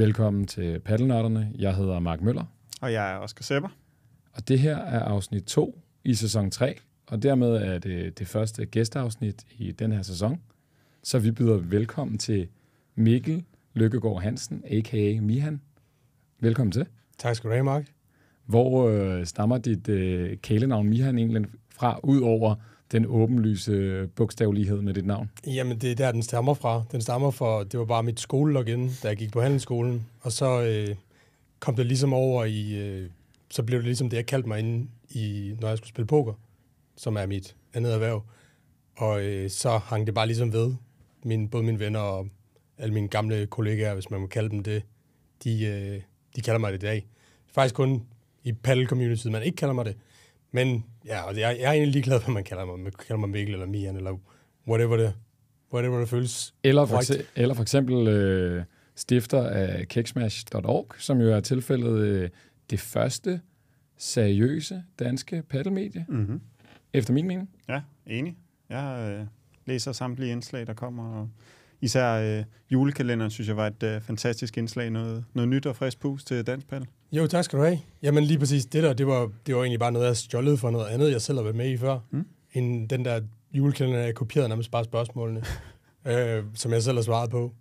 Velkommen til Paddelnørderne. Jeg hedder Mark Møller. Og jeg er Oskar Sepper. Og det her er afsnit 2 i sæson 3, og dermed er det det første gæsteafsnit i den her sæson. Så vi byder velkommen til Mikkel Lykkegaard Hansen, a.k.a. Mihan. Velkommen til. Tak skal du have, Mark. Hvor øh, stammer dit øh, kælenavn Mihan egentlig fra, ud over den åbenlyse bogstavlighed med dit navn? Jamen, det er der, den stammer fra. Den stammer fra, det var bare mit skolelogin, da jeg gik på handelsskolen. Og så øh, kom det ligesom over i, øh, så blev det ligesom det, jeg kaldte mig ind i, når jeg skulle spille poker, som er mit andet erhverv. Og øh, så hang det bare ligesom ved. Min, både mine venner og alle mine gamle kollegaer, hvis man må kalde dem det, de, øh, de kalder mig det i dag. Faktisk kun i paddle community man ikke kalder mig det. Men ja, og jeg, jeg er egentlig ligeglad, hvad man kalder mig. Man kalder mig Mikkel eller Mian eller whatever det, whatever det føles. Eller for, right. eller for eksempel øh, stifter af Keksmash.org, som jo er tilfældet øh, det første seriøse danske paddelmedie. Mm-hmm. Efter min mening. Ja, enig. Jeg øh, læser samtlige indslag, der kommer, og især øh, julekalenderen, synes jeg var et øh, fantastisk indslag. Noget, noget nyt og frisk pus til dansk paddel. Jo, tak skal du have. Jamen lige præcis det der, det var, det var egentlig bare noget, jeg stjålede for noget andet, jeg selv har været med i før. Mm. End den der julekalender, jeg kopierede nærmest bare spørgsmålene, øh, som jeg selv har svaret på.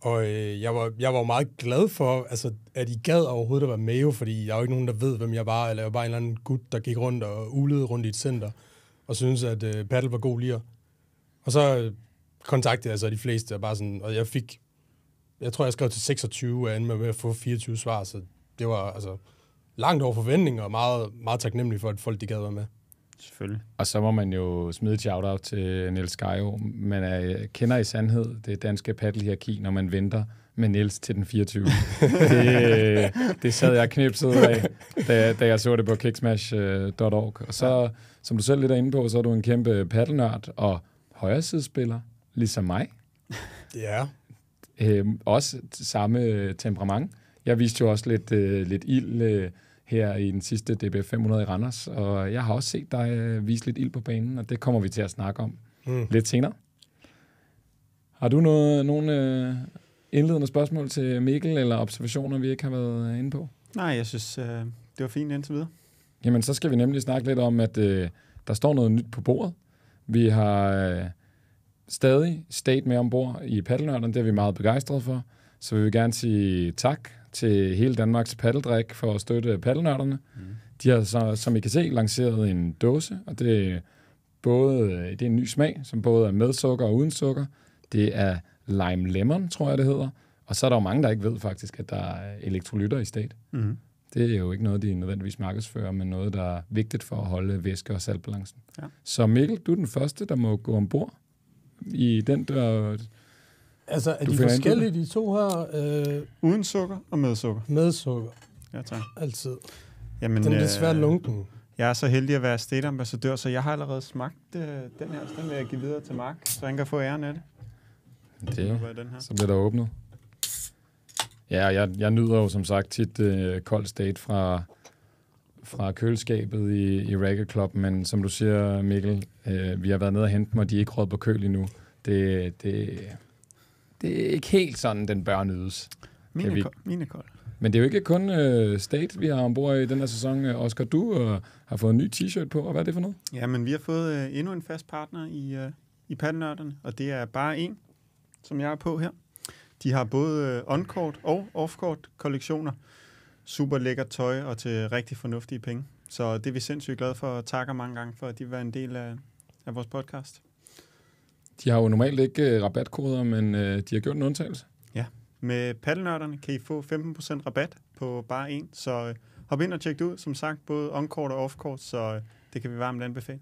Og øh, jeg, var, jeg var meget glad for, altså, at I gad overhovedet at være med, jo, fordi jeg er jo ikke nogen, der ved, hvem jeg var, eller jeg var bare en eller anden gut, der gik rundt og ulede rundt i et center, og synes at øh, paddle var god lige. Og så øh, kontaktede jeg så de fleste, og, bare sådan, og jeg fik, jeg tror, jeg skrev til 26, og endte med at få 24 svar, så det var altså, langt over forventning, og meget, meget taknemmelig for, at folk de gad være med. Selvfølgelig. Og så må man jo smide et shout-out til Niels Gejo. Man er, kender i sandhed det danske paddelhierarki, når man venter med Niels til den 24. det, det sad jeg knipset af, da, da jeg så det på kicksmash.org. Og så, som du selv lidt er inde på, så er du en kæmpe paddelnørd og højresidsspiller, ligesom mig. Ja. Øh, også samme temperament. Jeg viste jo også lidt, øh, lidt ild øh, her i den sidste db 500 i Randers, og jeg har også set dig øh, vise lidt ild på banen, og det kommer vi til at snakke om mm. lidt senere. Har du noget, nogle øh, indledende spørgsmål til Mikkel, eller observationer, vi ikke har været øh, inde på? Nej, jeg synes, øh, det var fint indtil videre. Jamen, så skal vi nemlig snakke lidt om, at øh, der står noget nyt på bordet. Vi har øh, stadig stat med ombord i paddelnørden, det er vi meget begejstrede for. Så vi vil gerne sige tak til hele Danmarks paddeldrik for at støtte paddelnørderne. Mm. De har så, som I kan se, lanceret en dåse, og det er, både, det er en ny smag, som både er med sukker og uden sukker. Det er lime lemon, tror jeg, det hedder. Og så er der jo mange, der ikke ved faktisk, at der er elektrolytter i stat. Mm. Det er jo ikke noget, de nødvendigvis markedsfører, men noget, der er vigtigt for at holde væske- og saltbalancen. Ja. Så Mikkel, du er den første, der må gå ombord i den der Altså, er du de forskellige, de to her? Øh... Uden sukker og med sukker. Med sukker. Ja, tak. Altid. Jamen, den er lidt øh, svært øh, lunken. Jeg er så heldig at være state-ambassadør, så jeg har allerede smagt øh, den her, så den vil jeg give videre til Mark, så han kan få æren af det. Det, er den her. så bliver der åbnet. Ja, jeg, jeg nyder jo som sagt tit øh, kold state fra, fra køleskabet i, i Racket Club, men som du siger, Mikkel, øh, vi har været nede og hente dem, og de er ikke råd på køl endnu. Det, det, det er ikke helt sådan, den bør nydes. Mine, vi... mine kold. Men det er jo ikke kun øh, State, vi har ombord i den her sæson. Øh, Oscar, du øh, har fået en ny t-shirt på, og hvad er det for noget? Ja, men vi har fået øh, endnu en fast partner i, øh, i paddelnørderne, og det er bare en, som jeg er på her. De har både øh, on-court og off-court kollektioner. Super lækker tøj og til rigtig fornuftige penge. Så det er vi sindssygt glade for og takker mange gange for, at de vil være en del af, af vores podcast. De har jo normalt ikke øh, rabatkoder, men øh, de har gjort en undtagelse. Ja, med paddelnørderne kan I få 15% rabat på bare en, så øh, hop ind og tjek det ud. Som sagt, både on-court og off-court, så det kan vi varmt anbefale.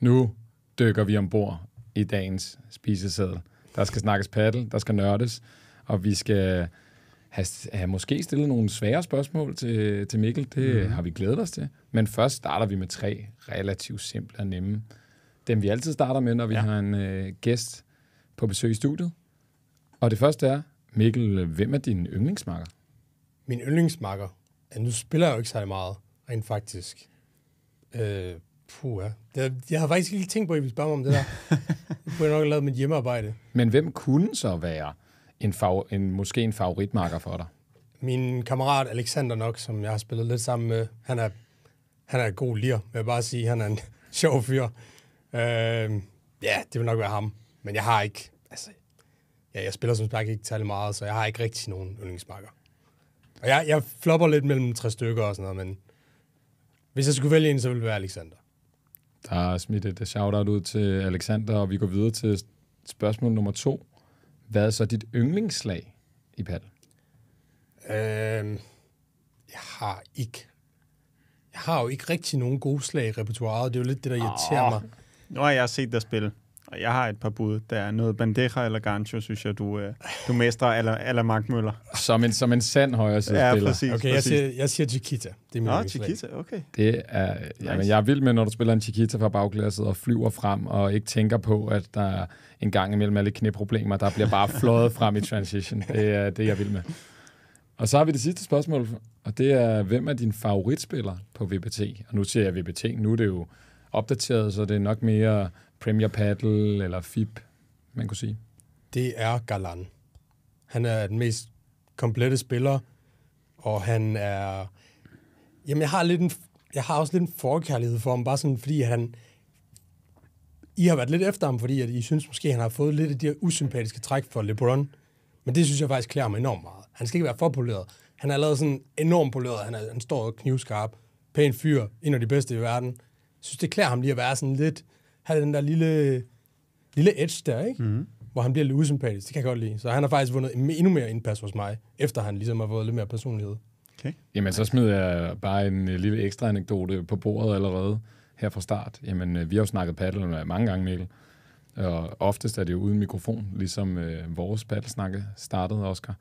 Nu dykker vi ombord i dagens spisesædel. Der skal snakkes paddel, der skal nørdes, og vi skal have, have måske stillet nogle svære spørgsmål til, til Mikkel. Det mm. har vi glædet os til. Men først starter vi med tre relativt simple og nemme dem vi altid starter med, når vi ja. har en øh, gæst på besøg i studiet. Og det første er, Mikkel, hvem er din yndlingsmarker? Min yndlingsmarker? Ja, nu spiller jeg jo ikke særlig meget, rent faktisk. Øh, puh, ja. Det, jeg har faktisk ikke tænkt på, at I ville spørge mig om det der. det kunne jeg nok have lavet mit hjemmearbejde. Men hvem kunne så være en, fav- en måske en favoritmarker for dig? Min kammerat Alexander nok, som jeg har spillet lidt sammen med, han er, han er god lir, vil jeg bare sige. Han er en sjov fyr. Øh, ja, det vil nok være ham. Men jeg har ikke... Altså, ja, jeg spiller som sagt ikke særlig meget, så jeg har ikke rigtig nogen yndlingsmarker. Og jeg, jeg flopper lidt mellem tre stykker og sådan noget, men hvis jeg skulle vælge en, så ville det være Alexander. Der er smidt et shout-out ud til Alexander, og vi går videre til spørgsmål nummer to. Hvad er så dit yndlingsslag i paddel? Øhm, jeg har ikke. Jeg har jo ikke rigtig nogen gode slag i repertoireet. Det er jo lidt det, der irriterer oh. mig. Nu har jeg set dig spille, og jeg har et par bud. Der er noget Bandeja eller Gancho, synes jeg, du, øh, du mestrer, eller, eller Mark Møller. Som en, som en sand højre side Ja, præcis. Okay, præcis. jeg siger, jeg siger Chiquita. Det er min Nå, Chiquita, okay. Det er, nice. jamen, jeg er vild med, når du spiller en Chiquita fra bagglasset og flyver frem, og ikke tænker på, at der en gang imellem alle knæproblemer. Der bliver bare flået frem i transition. Det er det, jeg vil med. Og så har vi det sidste spørgsmål, og det er, hvem er din favoritspiller på VBT? Og nu ser jeg VBT, nu er det jo opdateret, så det er nok mere Premier Paddle eller FIP, man kunne sige. Det er Galan. Han er den mest komplette spiller, og han er... Jamen, jeg har, lidt en, jeg har også lidt en forkærlighed for ham, bare sådan fordi han... I har været lidt efter ham, fordi at I synes måske, at han har fået lidt af de her usympatiske træk for LeBron. Men det synes jeg faktisk klæder ham enormt meget. Han skal ikke være for poleret. Han er lavet sådan enormt poleret. Han, er, han står knivskarp, pæn fyr, en af de bedste i verden synes, det klæder ham lige at være sådan lidt, have den der lille, lille edge der, ikke? Mm. Hvor han bliver lidt usympatisk. Det kan jeg godt lide. Så han har faktisk vundet endnu mere indpas hos mig, efter han ligesom har fået lidt mere personlighed. Okay. Jamen, så smider jeg bare en øh, lille ekstra anekdote på bordet allerede her fra start. Jamen, øh, vi har jo snakket paddle mange gange, Mikkel. Og oftest er det jo uden mikrofon, ligesom øh, vores paddelsnakke startede, Oscar.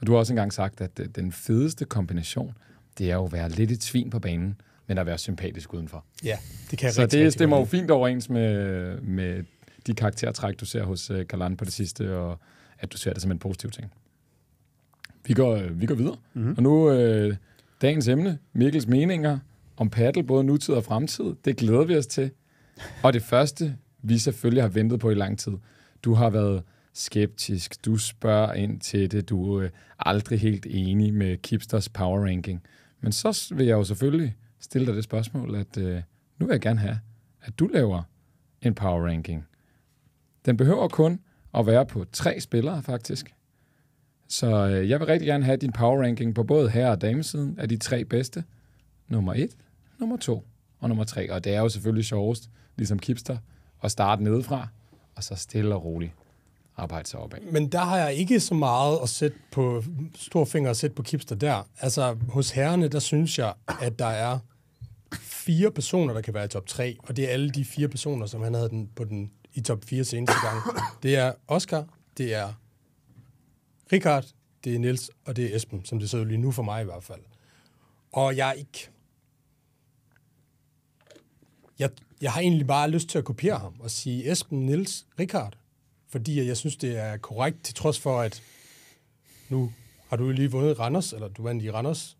Og du har også engang sagt, at øh, den fedeste kombination, det er jo at være lidt et svin på banen, men at være sympatisk udenfor. Ja, det kan jeg Så rigtig, det rigtig stemmer jo fint overens med, med de karaktertræk, du ser hos uh, Galan på det sidste, og at du ser det som en positiv ting. Vi går, øh, vi går videre. Mm-hmm. Og nu øh, dagens emne, Mikkels meninger om paddle, både nutid og fremtid. Det glæder vi os til. Og det første, vi selvfølgelig har ventet på i lang tid. Du har været skeptisk, du spørger ind til det, du er aldrig helt enig med Kipsters power ranking. Men så vil jeg jo selvfølgelig stille dig det spørgsmål, at øh, nu vil jeg gerne have, at du laver en power ranking. Den behøver kun at være på tre spillere, faktisk. Så øh, jeg vil rigtig gerne have din power ranking på både herre- og damesiden af de tre bedste. Nummer et, nummer to og nummer tre. Og det er jo selvfølgelig sjovest, ligesom Kipster, at starte nedefra, og så stille og roligt arbejde sig opad. Men der har jeg ikke så meget at sætte på storfinger at sætte på Kipster der. Altså, hos herrene, der synes jeg, at der er fire personer, der kan være i top 3, og det er alle de fire personer, som han havde den, på den, i top 4 seneste gang. Det er Oscar, det er Richard, det er Nils og det er Esben, som det sidder lige nu for mig i hvert fald. Og jeg er ikke... Jeg, jeg har egentlig bare lyst til at kopiere ham og sige Esben, Nils, Richard, fordi jeg synes, det er korrekt, til trods for, at nu har du lige vundet Randers, eller du vandt i Randers.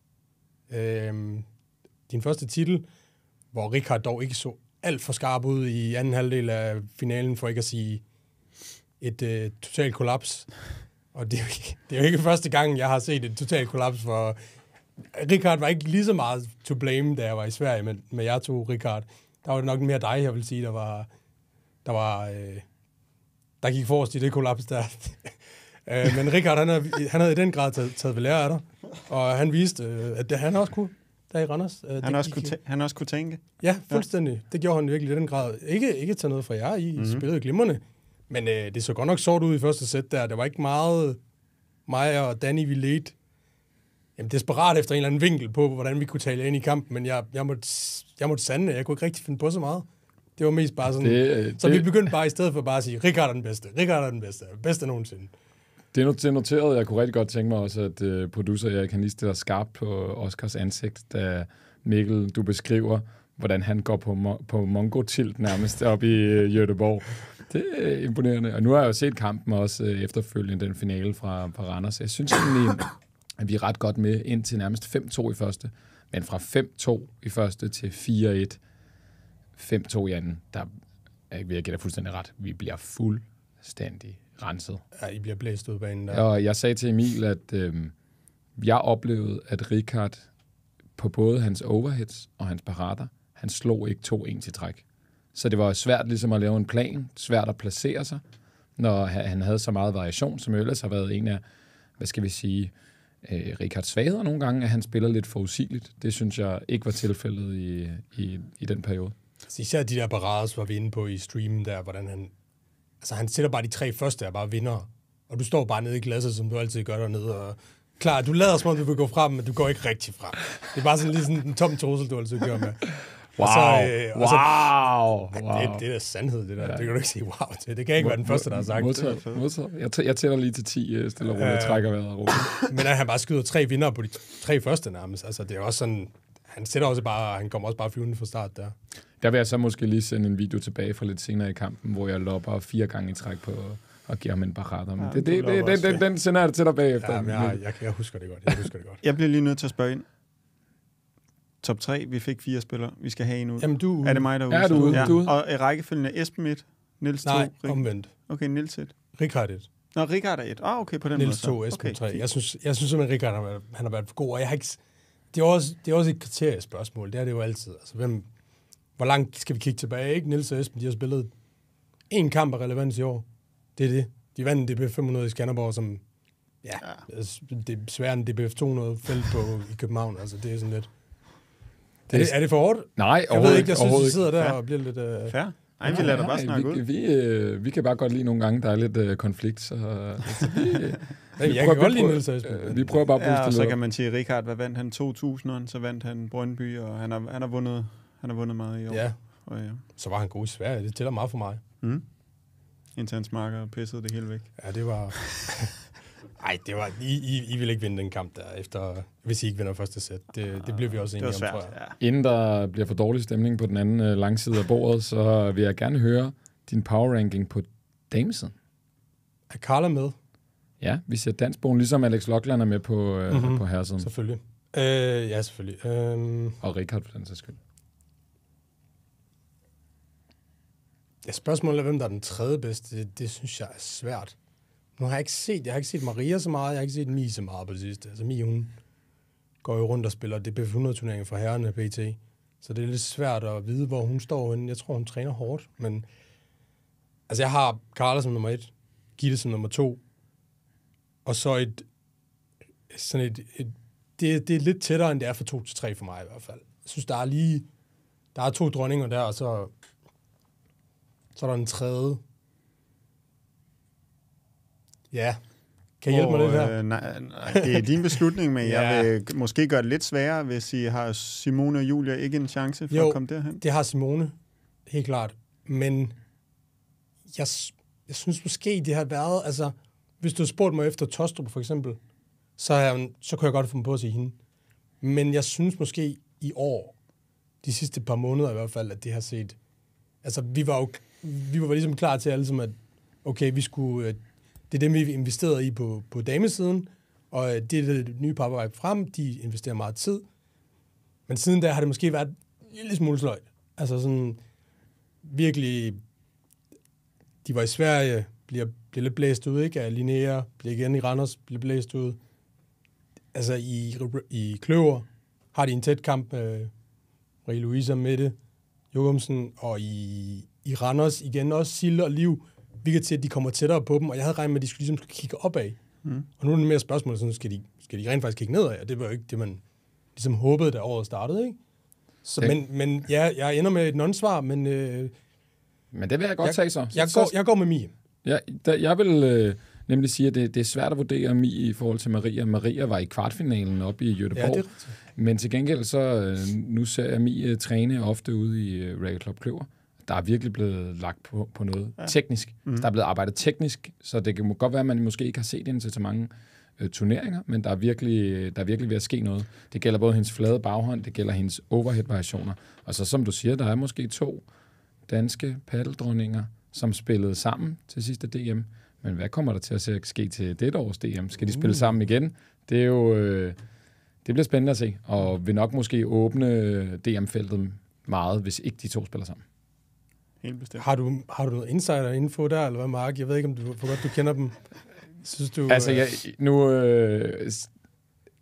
Øhm, din første titel hvor Richard dog ikke så alt for skarp ud i anden halvdel af finalen, for ikke at sige et øh, totalt kollaps. Og det er, ikke, det er jo ikke første gang, jeg har set et totalt kollaps for... Richard var ikke lige så meget to blame, da jeg var i Sverige men med jeg to, Richard. Der var det nok mere dig, jeg vil sige, der var... Der, var, øh, der gik forrest i det kollaps der. øh, men Richard, han havde, han havde i den grad taget, taget ved lære af dig. Og han viste, øh, at det, han også kunne der i Randers. Øh, han, det, også kunne tæ- han også kunne tænke. Ja, fuldstændig. Ja. Det gjorde han virkelig i den grad. Ikke, ikke tage noget fra jer, I mm-hmm. spillede glimrende, men øh, det så godt nok sort ud i første sæt der. Der var ikke meget mig og Danny, vi ledte jamen, desperat efter en eller anden vinkel på, hvordan vi kunne tale ind i kampen, men jeg, jeg, måtte, jeg måtte sande, jeg kunne ikke rigtig finde på så meget. Det var mest bare sådan, det, øh, så det. vi begyndte bare i stedet for bare at sige, Rikard er den bedste, Rikard er den bedste, bedste nogensinde. Det er noteret. Jeg kunne rigtig godt tænke mig også, at øh, producer Erik han lige stiller skarpt på Oscars ansigt, da Mikkel, du beskriver, hvordan han går på, mo- på Mongo-tilt nærmest op i øh, Jødeborg. Det er imponerende. Og nu har jeg jo set kampen også øh, efterfølgende, den finale fra, fra Randers. Jeg synes egentlig, at vi er ret godt med ind til nærmest 5-2 i første. Men fra 5-2 i første til 4-1, 5-2 i anden, der er ikke ved at gætte fuldstændig ret. Vi bliver fuldstændig renset. Ja, I bliver blæst ud banen der. Og jeg sagde til Emil, at øh, jeg oplevede, at Richard på både hans overheads og hans parater, han slog ikke to en til træk. Så det var svært ligesom at lave en plan, svært at placere sig, når han havde så meget variation, som ellers har været en af, hvad skal vi sige, øh, Rikards svagheder nogle gange, at han spiller lidt forudsigeligt. Det synes jeg ikke var tilfældet i, i, i den periode. Så især de der parades var vi inde på i streamen der, hvordan han altså han sætter bare de tre første er bare vinder. Og du står bare nede i glasset, som du altid gør dernede, og klar, du lader som om, du vil gå frem, men du går ikke rigtig frem. Det er bare sådan lige sådan en tom trussel, du altid gør med. Wow, så, øh, wow, så, wow, Ej, wow. Det, det er da sandhed, det der. Ja. Det kan du ikke sige wow til. Det kan ikke M- være den første, der har sagt. Modtaget, modtaget. Jeg, t- jeg tænder lige til 10 øh, stille og roligt. Jeg øh, trækker vejret roligt. Men at han bare skyder tre vinder på de tre første nærmest. Altså, det er også sådan, han sætter også bare, han kommer også bare flyvende fra start der. Der vil jeg så måske lige sende en video tilbage fra lidt senere i kampen, hvor jeg lopper fire gange i træk på og giver ham en parater. Men ja, det, det, det, det, den, den sender jeg til dig bagefter. Ja, men jeg, jeg, jeg, husker det godt. Jeg, husker det godt. jeg bliver lige nødt til at spørge ind. Top 3, vi fik fire spillere. Vi skal have en ud. Jamen, du er, er det mig, der er ude? du Ja. Du Og i rækkefølgende er Esben 1, Niels 2. Nej, Rik- omvendt. Okay, Niels 1. Richard 1. Nå, Richard er 1. Ah, okay, på den Niels måde. Niels 2, Esben okay. 3. Jeg synes, jeg synes simpelthen, Richard han har været for god, og jeg har ikke det, er også, det er også et kriteriespørgsmål. Det er det jo altid. Altså, hvem, hvor langt skal vi kigge tilbage? Ikke? Niels og Esben, de har spillet en kamp af relevans i år. Det er det. De vandt en DBF500 i Skanderborg, som ja, ja. Altså, det er sværere end DBF200 felt på i København. Altså, det er sådan lidt... Det, er, det, er det for hårdt? Nej, Jeg ved ikke, jeg synes, vi sidder der Fair. og bliver lidt... Uh... Fair. Nej, vi lader ja, bare snakke vi, ud. Vi, vi, øh, vi kan bare godt lide nogle gange, der er lidt uh, konflikt, så, altså, vi, Jeg kan godt lide Niels Esben. Øh, vi prøver bare at booste ja, og så kan man sige, at Richard, hvad vandt han? 2000'eren, så vandt han Brøndby, og han har, han har, vundet, han har vundet meget i år. Ja. Og ja. Så var han god i Sverige. Det tæller meget for mig. Mm. Indtil hans marker pissede det hele væk. Ja, det var... Nej, det var... I, I, I vil ikke vinde den kamp der, efter, hvis I ikke vinder første sæt. Det, det blev vi også enige om, svært, tror jeg. Ja. Inden der bliver for dårlig stemning på den anden øh, langside af bordet, så vil jeg gerne høre din power ranking på damesiden. Er Carla med? Ja, vi ser dansbogen, ligesom Alex Lockland er med på, øh, mm-hmm. på herresiden. Selvfølgelig. Øh, ja, selvfølgelig. Øh... Og Richard, for den sags skyld. Ja, spørgsmålet er, hvem der er den tredje bedste, det, det synes jeg er svært. Nu har jeg ikke set, jeg har ikke set Maria så meget, jeg har ikke set Mie så meget på det sidste. Altså Mie, hun går jo rundt og spiller DBF 100-turneringen for herrerne PT. Så det er lidt svært at vide, hvor hun står henne. Jeg tror, hun træner hårdt, men... Altså, jeg har Carla som nummer et, Gitte som nummer to, og så et, sådan et, et det, det er lidt tættere, end det er for to til tre for mig i hvert fald. Jeg synes, der er lige, der er to dronninger der, og så, så er der en tredje. Ja, kan I hjælpe mig lidt her? Øh, nej, nej, det er din beslutning, men ja. jeg vil måske gøre det lidt sværere, hvis I har Simone og Julia ikke en chance for jo, at komme derhen. det har Simone, helt klart. Men jeg, jeg synes måske, det har været, altså, hvis du spurgt mig efter Tostrup for eksempel, så, så kunne jeg godt få mig på at sige hende. Men jeg synes måske i år, de sidste par måneder i hvert fald, at det har set... Altså, vi var jo vi var ligesom klar til alle, som at okay, vi skulle, øh, det er dem, vi investerede i på, på damesiden, og øh, det er det nye papperværk frem, de investerer meget tid. Men siden da har det måske været en lille smule sløjt. Altså sådan virkelig, de var i Sverige, bliver, bliver lidt blæst ud, ikke? Af Linea, bliver igen i Randers, bliver blæst ud. Altså i, i Kløver har de en tæt kamp med øh, Marie Louise med det, Jokumsen, og i, i Randers igen også Sille og Liv, kan se, at de kommer tættere på dem, og jeg havde regnet med, at de skulle, ligesom skulle kigge opad. Mm. Og nu er det mere spørgsmål, sådan, skal, de, skal de rent faktisk kigge nedad, og det var jo ikke det, man ligesom håbede, da året startede, ikke? Så, men, men ja, jeg ender med et non-svar, men... Øh, men det vil jeg godt jeg, tage så. Jeg, jeg, går, jeg går med Mie. Jeg, der, jeg vil øh, nemlig sige, at det, det er svært at vurdere mig i forhold til Maria. Maria var i kvartfinalen op i Jødeborg. Ja, det men til gengæld så, øh, nu ser jeg mig øh, træne ofte ude i øh, Rail Club Kløver. Der er virkelig blevet lagt på, på noget ja. teknisk. Mm. hmm der er blevet arbejdet teknisk, så det kan godt være, at man måske ikke har set hende til mange øh, turneringer, men der er, virkelig, øh, der er virkelig ved at ske noget. Det gælder både hendes flade baghånd, det gælder hendes overhead-variationer. Og så som du siger, der er måske to danske paddeldronninger, som spillede sammen til sidste DM. Men hvad kommer der til at ske til dette års DM? Skal de spille uh. sammen igen? Det er jo... Øh, det bliver spændende at se, og vil nok måske åbne DM-feltet meget, hvis ikke de to spiller sammen. Helt bestemt. Har du, har du noget insider-info der, eller hvad, Mark? Jeg ved ikke, om du, hvor godt du kender dem. Synes du, altså, øh, jeg, nu øh,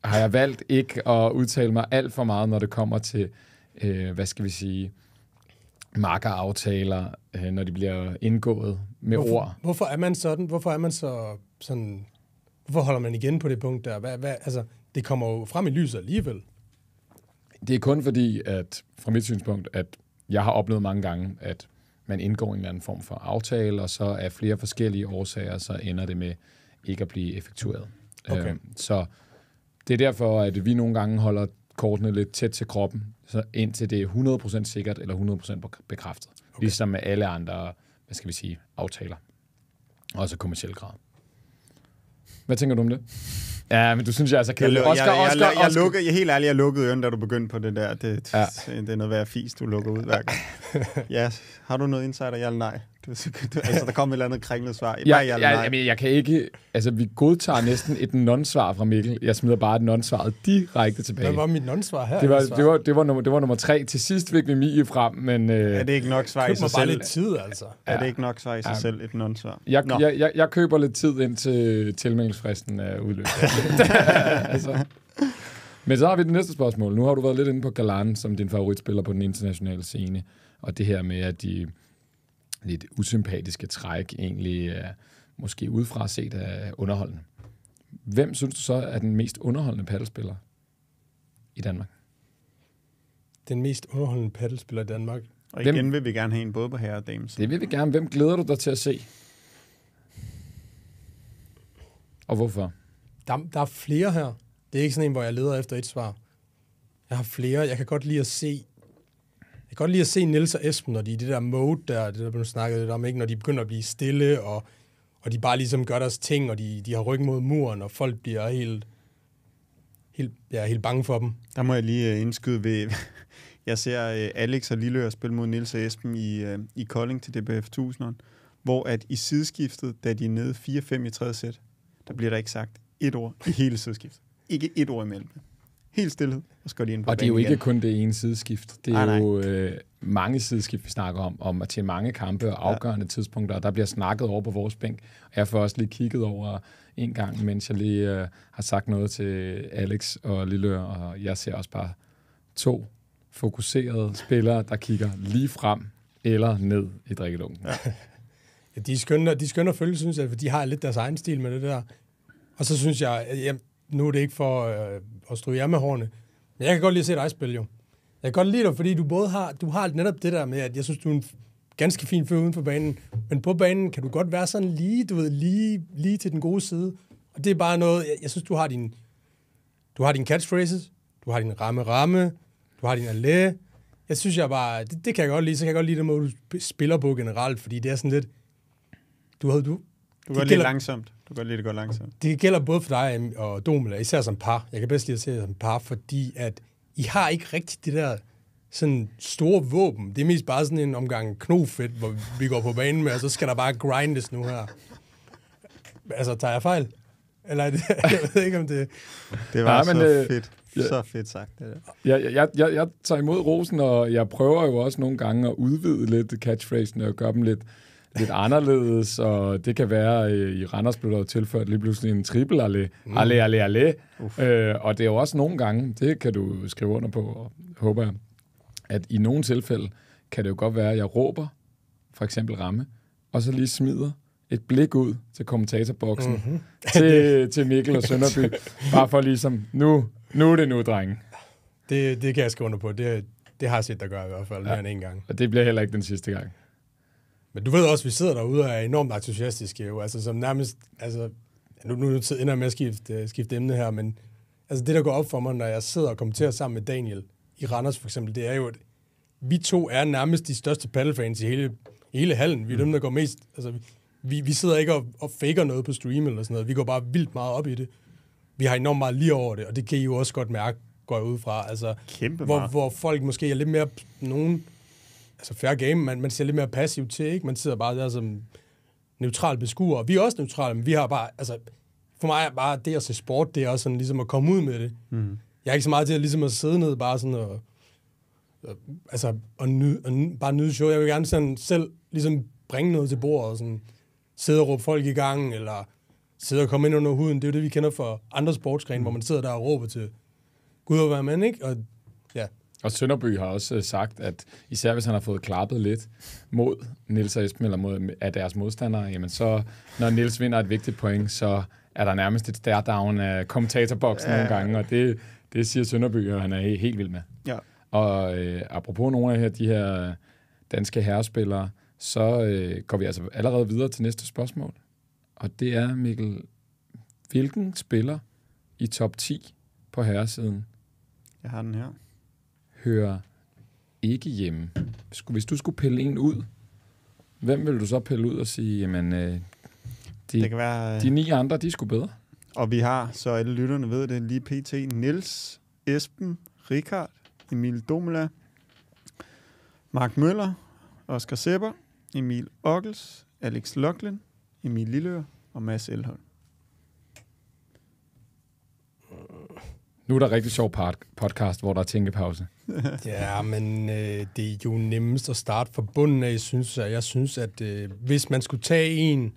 har jeg valgt ikke at udtale mig alt for meget, når det kommer til, øh, hvad skal vi sige, markeraftaler, øh, når de bliver indgået med hvorfor, ord. Hvorfor er man sådan? Hvorfor er man så sådan... Hvorfor holder man igen på det punkt der? Hvad, hvad, altså, det kommer jo frem i lyset alligevel. Det er kun fordi, at fra mit synspunkt, at jeg har oplevet mange gange, at man indgår en eller anden form for aftale, og så af flere forskellige årsager, så ender det med ikke at blive effektueret. Okay. Øh, så det er derfor, at vi nogle gange holder kortene lidt tæt til kroppen, så indtil det er 100% sikkert eller 100% bekræftet. Okay. Ligesom med alle andre, hvad skal vi sige, aftaler. Også kommersielle grad. Hvad tænker du om det? Ja, men du synes, jeg er så kedelig. Jeg, Oscar, jeg, jeg, Oscar, jeg, jeg, jeg, lukkede, jeg, helt ærligt, jeg lukkede øjnene, da du begyndte på det der. Det, ja. det er noget værd fis, du lukker ud hver gang. ja, har du noget insider? Ja eller nej? så du, altså, der kom et eller andet kringlet svar. Ja, ja, ja, jamen, jeg kan ikke... Altså, vi godtager næsten et non-svar fra Mikkel. Jeg smider bare et non svar direkte tilbage. Hvad var mit non-svar her? Det var, det, var, det, var nummer, det var nummer tre. Til sidst fik vi Mie frem, men... Øh, er det ikke nok svar i sig selv? lidt tid, altså. Ja, er det ikke nok svar i sig ja. selv, et non-svar? Jeg, jeg, jeg, jeg køber lidt tid ind til tilmeldingsfristen er udløbet. altså. Men så har vi det næste spørgsmål. Nu har du været lidt inde på Galan som din favoritspiller på den internationale scene, og det her med, at de lidt usympatiske træk egentlig øh, måske udefra set er underholdende. Hvem synes du så er den mest underholdende paddelspiller i Danmark? Den mest underholdende paddelspiller i Danmark? Og igen Hvem? vil vi gerne have en både på herre og dame. Det vil vi gerne. Hvem glæder du dig til at se? Og hvorfor? Der, der er flere her. Det er ikke sådan en, hvor jeg leder efter et svar. Jeg har flere. Jeg kan godt lide at se jeg kan godt lide at se Nils og Esben, når de er i det der mode der, det der blev snakket lidt om, ikke? når de begynder at blive stille, og, og de bare ligesom gør deres ting, og de, de har ryggen mod muren, og folk bliver helt, helt, ja, helt bange for dem. Der må jeg lige øh, indskyde ved, jeg ser øh, Alex og Lillør spille mod Nils og Esben i, øh, i Kolding til DBF 1000'eren, hvor at i sideskiftet, da de er nede 4-5 i tredje sæt, der bliver der ikke sagt et ord i hele sideskiftet. Ikke et ord imellem helt stille, og så går de ind på Og det er jo ikke igen. kun det ene sideskift. Det er ah, jo øh, mange sideskift, vi snakker om, om at til mange kampe og afgørende ja. tidspunkter, og der bliver snakket over på vores bænk. Jeg får også lige kigget over en gang, mens jeg lige øh, har sagt noget til Alex og Lille, og jeg ser også bare to fokuserede spillere, der kigger lige frem eller ned i drikkelungen. Ja. ja, de er skønne, de er skønne at følge, synes jeg, for de har lidt deres egen stil med det der. Og så synes jeg, jeg nu er det ikke for øh, at stå jer med hårene, men jeg kan godt lide at se dig spille, jo. Jeg kan godt lide dig, fordi du både har, du har netop det der med, at jeg synes, du er en ganske fin fyr uden for banen, men på banen kan du godt være sådan lige, du ved, lige, lige til den gode side. Og det er bare noget, jeg, jeg synes, du har din, du har din catchphrases, du har din ramme-ramme, du har din allé. Jeg synes, jeg bare, det, det, kan jeg godt lide. Så kan jeg godt lide den måde, du spiller på generelt, fordi det er sådan lidt, du havde du... Du var lidt langsomt kan godt lide, det går langsomt. Det gælder både for dig og Domela, især som par. Jeg kan bedst lide at se jer som par, fordi at I har ikke rigtig det der sådan store våben. Det er mest bare sådan en omgang knofedt, hvor vi går på banen med, og så skal der bare grindes nu her. Altså, tager jeg fejl? Eller det, jeg ved ikke, om det... Det var ja, men, så øh, fedt. Ja, så fedt sagt, det Ja, ja, ja, jeg, jeg tager imod rosen, og jeg prøver jo også nogle gange at udvide lidt catchphrasen og gøre dem lidt lidt anderledes, og det kan være, øh, i Randers blev der tilføjet lige pludselig en triple alle, mm. alle, alle, alle. Øh, og det er jo også nogle gange, det kan du skrive under på, og håber jeg, at i nogle tilfælde kan det jo godt være, at jeg råber, for eksempel ramme, og så lige smider et blik ud til kommentatorboksen, mm-hmm. til, til Mikkel og Sønderby, bare for ligesom, nu, nu er det nu, drenge. Det, det kan jeg skrive under på. Det, det har jeg set dig gøre i hvert fald, ja. mere end en gang. Og det bliver heller ikke den sidste gang. Men du ved også, at vi sidder derude og er enormt entusiastiske jo, altså som nærmest, altså, nu, nu ender jeg med at skifte, øh, skifte emne her, men altså det, der går op for mig, når jeg sidder og kommenterer sammen med Daniel i Randers for eksempel, det er jo, at vi to er nærmest de største paddlefans i hele, hele hallen. Vi er dem, mm. der går mest, altså vi, vi sidder ikke og, og faker noget på stream eller sådan noget. Vi går bare vildt meget op i det. Vi har enormt meget lige over det, og det kan I jo også godt mærke, går jeg ud fra. Altså, Kæmpe hvor, meget. hvor folk måske er lidt mere nogen altså fair game, man, man ser lidt mere passivt til, ikke? Man sidder bare der som neutral beskuer. Vi er også neutrale, men vi har bare, altså, for mig er bare det at se sport, det er også sådan ligesom at komme ud med det. Mm. Jeg er ikke så meget til at, ligesom at sidde ned bare sådan og, og altså, og, ny, og bare nyde show. Jeg vil gerne sådan selv ligesom bringe noget til bordet og sådan sidde og råbe folk i gang, eller sidde og komme ind under huden. Det er jo det, vi kender fra andre sportsgrene, mm. hvor man sidder der og råber til Gud og hvad man, ikke? Og ja, og Sønderby har også øh, sagt, at især hvis han har fået klappet lidt mod Nils og Esben, eller mod af deres modstandere, jamen så, når Nils vinder et vigtigt point, så er der nærmest et stare-down af kommentatorboksen ja. nogle gange, og det, det siger Sønderby, og han er helt, helt vild med. Ja. Og øh, apropos nogle af her, de her danske herrespillere, så øh, går vi altså allerede videre til næste spørgsmål. Og det er, Mikkel, hvilken spiller i top 10 på herresiden? Jeg har den her hører ikke hjemme? Hvis du skulle pille en ud, hvem vil du så pille ud og sige, jamen, øh, de, det kan være, øh... de ni andre, de skulle bedre? Og vi har, så alle lytterne ved det, lige pt. Nils, Esben, Richard, Emil Domela, Mark Møller, Oscar Sepper, Emil Ockels, Alex Locklin, Emil Lillør og Mads Elholm. Nu er der rigtig sjov podcast, hvor der er tænkepause. ja, men øh, det er jo nemmest at starte fra bunden af, synes jeg. Jeg synes, at øh, hvis man skulle tage en,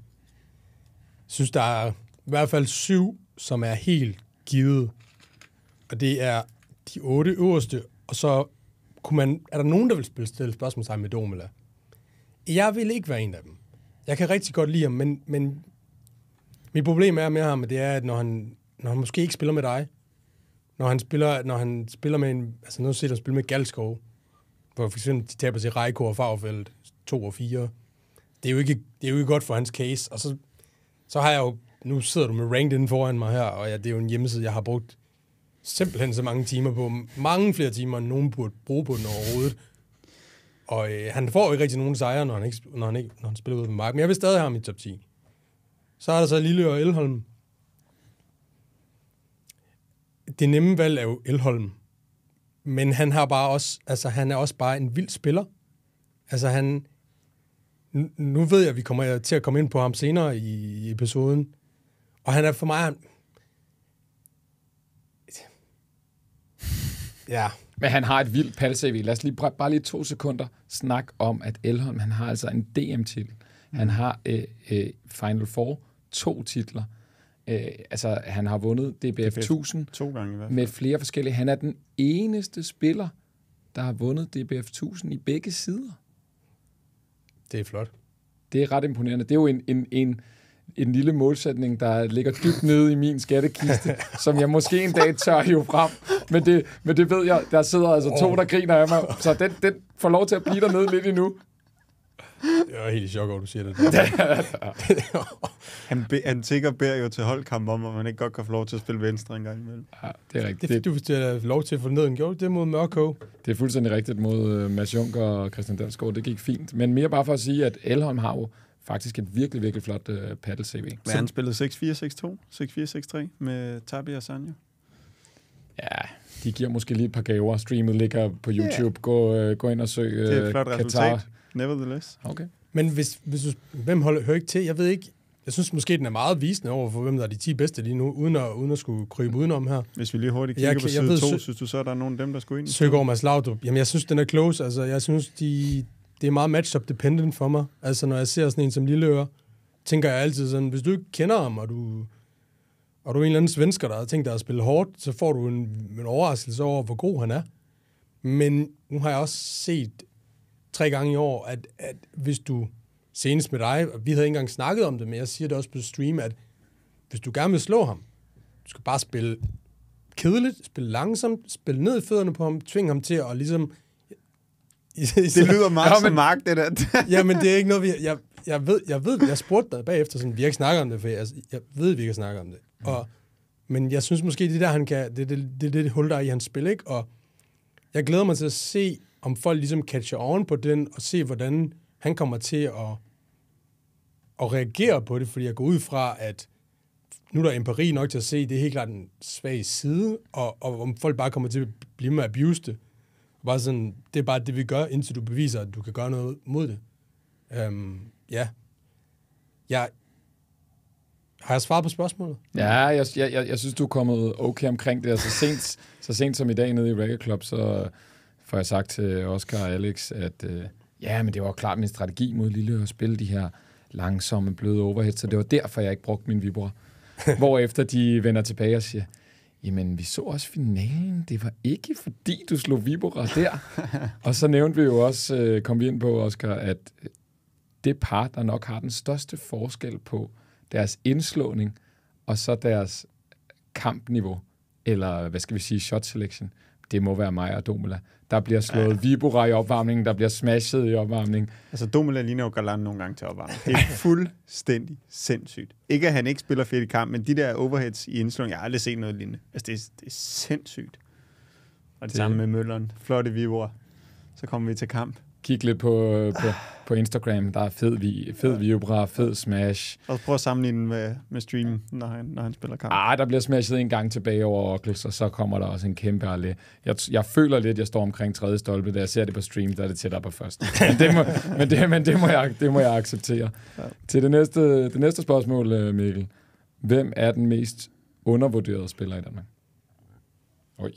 synes der er i hvert fald syv, som er helt givet. Og det er de otte øverste, og så kunne man, er der nogen, der vil spille, stille spørgsmål sammen med Domela? Jeg vil ikke være en af dem. Jeg kan rigtig godt lide ham, men, men mit problem er med ham, det er, at når han, når han måske ikke spiller med dig, når han spiller, når han spiller med en... Altså, nu sidder han spille med Galskov, hvor for eksempel de taber til Reiko og Farfeldt 2 og 4. Det er, jo ikke, det er jo ikke godt for hans case. Og så, så har jeg jo... Nu sidder du med ranked inden foran mig her, og ja, det er jo en hjemmeside, jeg har brugt simpelthen så mange timer på. Mange flere timer, end nogen burde bruge på den overhovedet. Og øh, han får jo ikke rigtig nogen sejre, når han, ikke, når han, ikke, når han spiller ud på marken. Men jeg vil stadig have ham i top 10. Så er der så Lille og Elholm, det nemme valg er jo Elholm. Men han har bare også, altså han er også bare en vild spiller. Altså han, nu ved jeg, at vi kommer til at komme ind på ham senere i episoden. Og han er for mig... Han... Ja. Men han har et vildt patte Lad os lige, bare lige to sekunder snak om, at Elholm, han har altså en DM-titel. Han mm. har øh, øh, Final Four, to titler. Øh, altså, han har vundet DBF, DBF 1000 to gange i hvert fald. med flere forskellige. Han er den eneste spiller, der har vundet DBF 1000 i begge sider. Det er flot. Det er ret imponerende. Det er jo en, en, en, en lille målsætning, der ligger dybt nede i min skattekiste, som jeg måske en dag tør jo frem. Men det, men det ved jeg, der sidder altså to, der griner af mig. Så den, den får lov til at blive dernede lidt endnu. Det var helt i chok du siger det. han, be, han tigger beder jo til holdkamp om, at man ikke godt kan få lov til at spille venstre en gang imellem. Ja, det er rigtigt. Det det du fortæller lov til at få ned en gjorde det mod Mørkå. Det er fuldstændig rigtigt mod uh, Mads Juncker og Christian Dalsgaard. Det gik fint. Men mere bare for at sige, at Elholm har jo faktisk et virkelig, virkelig flot uh, øh, paddle-CV. Men han spillede 6-4, 6-2, 6-4, 6-3 med Tabi og Sanjo. Ja, de giver måske lige et par gaver. Streamet ligger på YouTube. Yeah. Gå, uh, gå ind og søg et Katar, resultat nevertheless. Okay. Men hvis, hvis du, hvem holder, hører ikke til? Jeg ved ikke, jeg synes måske, den er meget visende over for, hvem der er de 10 bedste lige nu, uden at, uden at skulle krybe udenom her. Hvis vi lige hurtigt kigger jeg, på side jeg ved, 2, synes du så, er der er nogen af dem, der skulle ind? Søgaard Mads Laudrup. Jamen, jeg synes, den er close. Altså, jeg synes, de, det er meget matchup dependent for mig. Altså, når jeg ser sådan en som Lilleøre, tænker jeg altid sådan, hvis du ikke kender ham, og du, og du er en eller anden svensker, der har tænkt dig at spille hårdt, så får du en, en overraskelse over, hvor god han er. Men nu har jeg også set tre gange i år, at, at hvis du senest med dig, og vi havde ikke engang snakket om det, men jeg siger det også på stream, at hvis du gerne vil slå ham, du skal bare spille kedeligt, spille langsomt, spille ned i fødderne på ham, tvinge ham til at ligesom... det lyder meget ja, men, som magt, det der. ja, men det er ikke noget, vi... Jeg, jeg ved, jeg ved, jeg spurgte dig bagefter, sådan, vi har ikke snakket om det, for jeg, altså, jeg ved, vi ikke snakker om det. Mm. Og, men jeg synes måske, det der, han kan, det er det, det, det, det hul, der er i hans spil, ikke? Og jeg glæder mig til at se om folk ligesom catcher oven på den, og se, hvordan han kommer til at, at reagere på det, fordi jeg går ud fra, at nu er der empiri nok til at se, det er helt klart en svag side, og, og om folk bare kommer til at blive med at abuse det. Bare sådan, det er bare det, vi gør, indtil du beviser, at du kan gøre noget mod det. Øhm, ja. Jeg, har jeg svaret på spørgsmålet? Ja, jeg, jeg, jeg, synes, du er kommet okay omkring det. Altså sent, så sent som i dag nede i Reggae Club, så får jeg sagt til Oscar og Alex, at øh, ja, men det var klart min strategi mod Lille at spille de her langsomme, bløde overheads, så det var derfor, jeg ikke brugte min vibra. Hvorefter de vender tilbage og siger, jamen vi så også finalen, det var ikke fordi, du slog vibora der. og så nævnte vi jo også, øh, kom vi ind på, Oscar, at øh, det par, der nok har den største forskel på deres indslåning og så deres kampniveau, eller hvad skal vi sige, shot selection, mm det må være mig og Domela. Der bliver slået ja. Vibora i opvarmningen, der bliver smashed i opvarmningen. Altså, Domela ligner jo Galan nogle gange til opvarmning. Det er fuldstændig sindssygt. Ikke at han ikke spiller fedt i kamp, men de der overheads i indslåning, jeg har aldrig set noget lignende. Altså, det er, det er sindssygt. Og det, det samme med Mølleren. Flotte Vibora. Så kommer vi til kamp. Kig lidt på, øh, på, på Instagram. Der er fed, vi, fed Vibra, fed Smash. Og prøv at sammenligne med, med streamen, når han, når han spiller kamp. Ah, der bliver smashet en gang tilbage over Oculus, og så kommer der også en kæmpe alle. Jeg, jeg føler lidt, jeg står omkring tredje stolpe. Da jeg ser det på stream, der er det tættere på første. Men det må, men det, men det må, jeg, det må jeg acceptere. Ja. Til det næste, det næste spørgsmål, øh, Mikkel. Hvem er den mest undervurderede spiller i Danmark? Oj.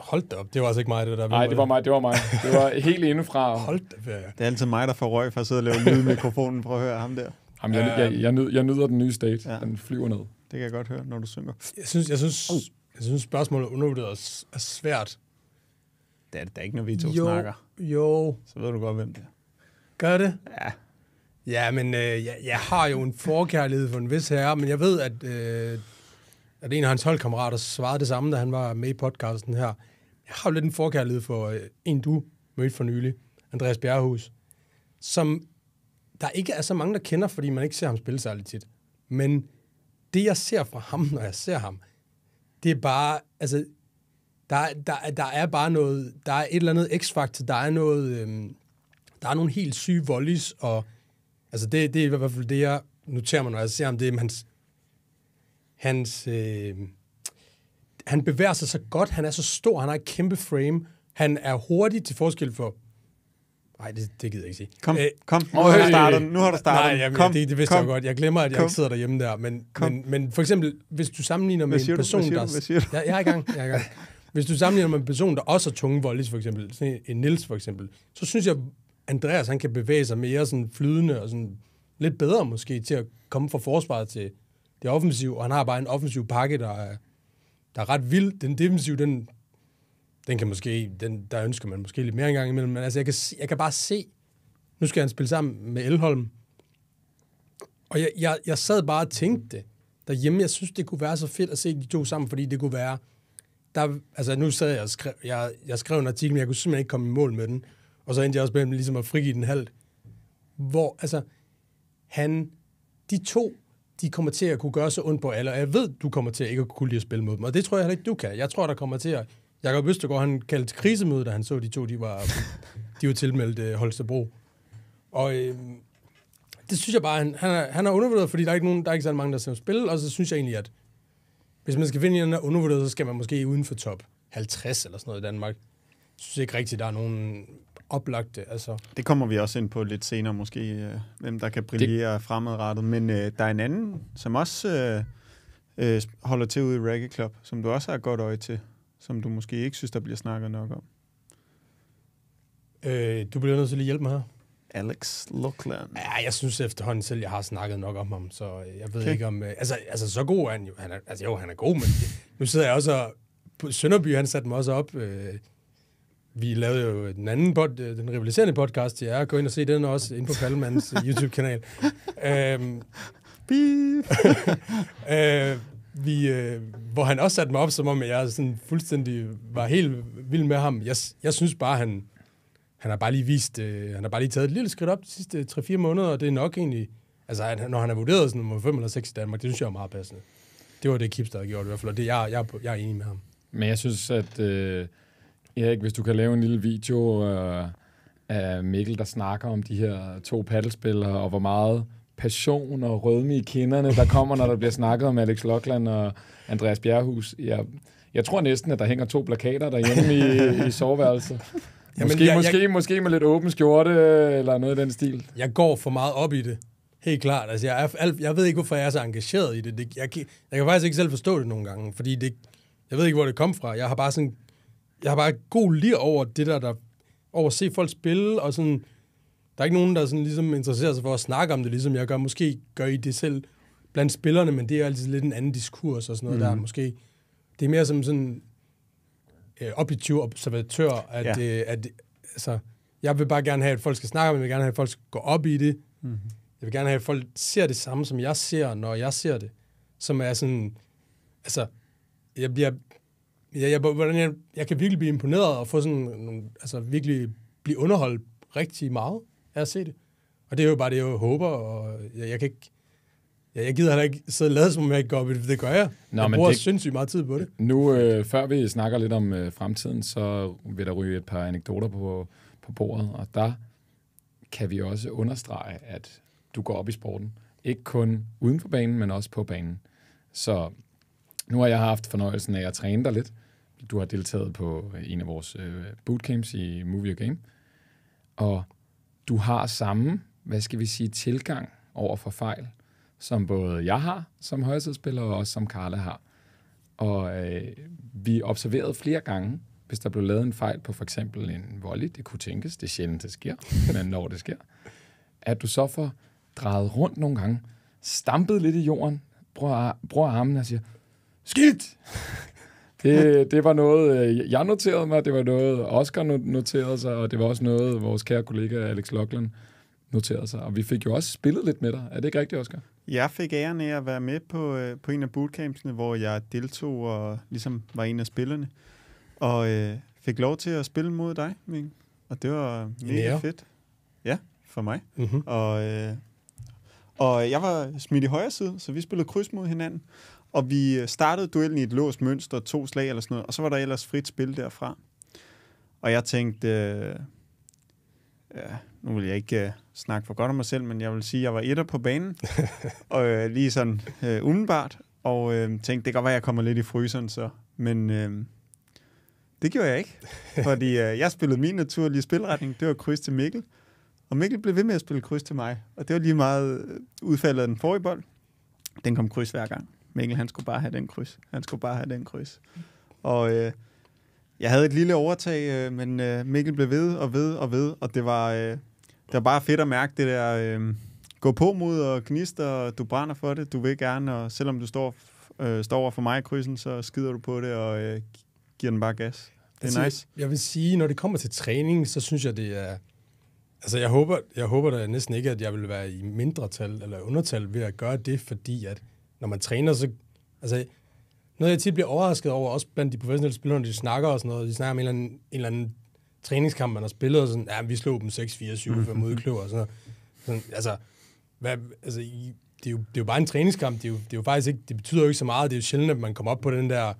Hold da op, det var altså ikke mig, det der. Nej, det var mig, det var mig. Det var helt indefra. Hold da op. Det er altid mig, der får røg for at sidde og lave lyd i mikrofonen. Prøv at høre ham der. Jamen, jeg, jeg, jeg, nyder, jeg nyder den nye state. Ja. Den flyver ned. Det kan jeg godt høre, når du synger. Jeg synes, jeg synes, jeg synes spørgsmålet undervurderet er, er svært. Det er det da ikke, når vi to jo, snakker. Jo. Så ved du godt, hvem det er. Gør det? Ja. Ja, men øh, jeg, jeg har jo en forkærlighed for en vis herre, men jeg ved, at øh, at en af hans holdkammerater svarede det samme, da han var med i podcasten her. Jeg har jo lidt en forkærlighed for øh, en, du mødte for nylig, Andreas Bjerrehus, som der ikke er så mange, der kender, fordi man ikke ser ham spille særlig tit. Men det, jeg ser fra ham, når jeg ser ham, det er bare, altså, der, der, der er bare noget, der er et eller andet x-faktor, der er noget, øhm, der er nogle helt syge volleys, og altså det, det er i hvert fald det, jeg noterer mig, når jeg ser ham, det er hans hans, øh, han bevæger sig så godt, han er så stor, han har et kæmpe frame, han er hurtig til forskel for Nej, det, det gider jeg ikke sige. Kom, Æh, øh, kom. Nu har du startet. Nu har du startet. Nej, jamen, kom, det, det vidste kom, jeg godt. Jeg glemmer, at jeg kom. ikke sidder derhjemme der. Men, men, men for eksempel, hvis du sammenligner med en person, der... Jeg, jeg er i gang. Jeg er i gang. Hvis du sammenligner med en person, der også er voldelig, for eksempel, sådan en Nils for eksempel, så synes jeg, Andreas han kan bevæge sig mere sådan flydende og sådan lidt bedre måske til at komme fra forsvaret til det er offensiv, og han har bare en offensiv pakke, der er, der er ret vild. Den defensiv, den, den kan måske, den, der ønsker man måske lidt mere engang imellem, men altså, jeg kan, se, jeg kan bare se, nu skal han spille sammen med Elholm. Og jeg, jeg, jeg sad bare og tænkte derhjemme. Jeg synes, det kunne være så fedt at se de to sammen, fordi det kunne være, der, altså nu sad jeg og skrev, jeg, jeg skrev en artikel, men jeg kunne simpelthen ikke komme i mål med den. Og så endte jeg også med ligesom at frigive den halvt. Hvor, altså, han, de to de kommer til at kunne gøre så ondt på alle, og jeg ved, du kommer til at ikke kunne lide at spille mod dem, og det tror jeg heller ikke, du kan. Jeg tror, der kommer til at... Jakob Østergaard, han kaldte til krisemøde, da han så de to, de var, de var tilmeldt uh, Holstebro. Og øh, det synes jeg bare, han, han, er, han er undervurderet, fordi der er ikke, nogen, der er ikke så mange, der ser spil, og så synes jeg egentlig, at hvis man skal finde en, der undervurderet, så skal man måske uden for top 50 eller sådan noget i Danmark. Jeg synes ikke rigtigt, der er nogen oplagte. Altså. Det kommer vi også ind på lidt senere måske, øh, hvem der kan brillere det... fremadrettet. Men øh, der er en anden, som også øh, øh, holder til ude i Reggae Club, som du også har godt øje til, som du måske ikke synes, der bliver snakket nok om. Øh, du bliver nødt til at hjælpe mig her. Alex Lockland. Ja, jeg synes efterhånden selv, jeg har snakket nok om ham, så jeg ved okay. ikke om... Øh, altså, altså, så god er han jo. Han er, altså, jo, han er god, men nu sidder jeg også og... Sønderby, han satte mig også op øh, vi lavede jo den anden pod, øh, den rivaliserende podcast til jer. Gå ind og se den også ind på Palmans øh, YouTube-kanal. øhm, øh, vi, øh, hvor han også satte mig op, som om jeg sådan fuldstændig var helt vild med ham. Jeg, jeg synes bare, han, han har bare lige vist, øh, han har bare lige taget et lille skridt op de sidste 3-4 måneder, og det er nok egentlig, altså han, når han er vurderet sådan nummer 5 eller 6 i Danmark, det synes jeg er meget passende. Det var det, Kipster har gjort i hvert fald, og det, jeg, jeg, jeg er enig med ham. Men jeg synes, at øh, Erik, hvis du kan lave en lille video øh, af Mikkel, der snakker om de her to paddelspillere, og hvor meget passion og rødme i kinderne, der kommer, når der bliver snakket om Alex Lokland og Andreas Bjerghus. Jeg, jeg tror næsten, at der hænger to plakater derhjemme i, i soveværelset. Jamen, måske, jeg, måske, måske med lidt åben skjorte eller noget i den stil. Jeg går for meget op i det. Helt klart. Altså, jeg, er, jeg ved ikke, hvorfor jeg er så engageret i det. det jeg, jeg kan faktisk ikke selv forstå det nogle gange, fordi det, jeg ved ikke, hvor det kom fra. Jeg har bare sådan jeg har bare god lir over det der, der over at se folk spille, og sådan, der er ikke nogen, der sådan ligesom interesserer sig for at snakke om det, ligesom jeg gør. Måske gør I det selv blandt spillerne, men det er altid lidt en anden diskurs og sådan noget mm. der. Mhm. Måske, det er mere som sådan øh, objektiv observatør, at, ja. øh, at altså, jeg vil bare gerne have, at folk skal snakke om det, jeg vil gerne have, at folk skal gå op i det. Mm. Jeg vil gerne have, at folk ser det samme, som jeg ser, når jeg ser det. Som er sådan, altså, jeg bliver jeg, jeg, hvordan jeg, jeg kan virkelig blive imponeret og få sådan nogle, altså virkelig blive underholdt rigtig meget af at se det. Og det er jo bare det, jeg håber, og jeg, jeg kan ikke... jeg, jeg gider heller ikke sidde og lade, som om jeg ikke går op i det. Det gør jeg. Nå, jeg men bruger det... sindssygt meget tid på det. Nu, øh, før vi snakker lidt om øh, fremtiden, så vil der ryge et par anekdoter på, på bordet, og der kan vi også understrege, at du går op i sporten. Ikke kun uden for banen, men også på banen. Så nu har jeg haft fornøjelsen af at træne dig lidt, du har deltaget på øh, en af vores øh, bootcamps i Movie og Game, og du har samme, hvad skal vi sige, tilgang over for fejl, som både jeg har som højresidespiller, og også som Karla har. Og øh, vi observerede flere gange, hvis der blev lavet en fejl på for eksempel en volley, det kunne tænkes, det er sjældent, det sker, men når det sker, at du så får drejet rundt nogle gange, stampet lidt i jorden, bruger, bruger armen og siger, skidt! Det, det var noget, øh, jeg noterede mig, det var noget, Oscar noterede sig, og det var også noget, vores kære kollega Alex Lachlan noterede sig. Og vi fik jo også spillet lidt med dig. Er det ikke rigtigt, Oscar? Jeg fik æren af at være med på, øh, på en af bootcampsene, hvor jeg deltog og ligesom var en af spillerne. Og øh, fik lov til at spille mod dig, Ming. Og det var mega ja. fedt. Ja, for mig. Mm-hmm. Og, øh, og jeg var smidt i højre side, så vi spillede kryds mod hinanden. Og vi startede duellen i et låst mønster, to slag eller sådan noget, og så var der ellers frit spil derfra. Og jeg tænkte, øh, ja, nu vil jeg ikke øh, snakke for godt om mig selv, men jeg vil sige, at jeg var etter på banen, og øh, lige sådan øh, umiddelbart, og øh, tænkte, det kan godt være, jeg kommer lidt i fryseren så, men øh, det gjorde jeg ikke, fordi øh, jeg spillede min naturlige spilretning, det var kryds til Mikkel, og Mikkel blev ved med at spille kryds til mig, og det var lige meget øh, udfaldet af den forrige bold, den kom kryds hver gang. Mikkel, han skulle bare have den kryds. Han skulle bare have den kryds. Og øh, jeg havde et lille overtag, øh, men øh, Mikkel blev ved og ved og ved, og det var, øh, det var bare fedt at mærke det der... Øh, gå på mod og gnister, og du brænder for det, du vil gerne, og selvom du står, øh, står over for mig i krydsen, så skider du på det og øh, giver den bare gas. Det er altså, nice. Jeg vil sige, når det kommer til træning, så synes jeg, det er... Altså, jeg håber, jeg håber da næsten ikke, at jeg vil være i mindre tal eller undertal ved at gøre det, fordi at når man træner, så... Altså, noget, jeg tit bliver overrasket over, også blandt de professionelle spillere, når de snakker og sådan noget, de snakker om en eller anden, en eller anden træningskamp, man har spillet, og sådan, ja, vi slog dem 6-4-7-5 mhm. udkløver, og sådan, sådan altså, hvad, altså, i, det er, jo, det er jo bare en træningskamp. Det, er jo, det, er jo faktisk ikke, det betyder jo ikke så meget. Det er jo sjældent, at man kommer op på den der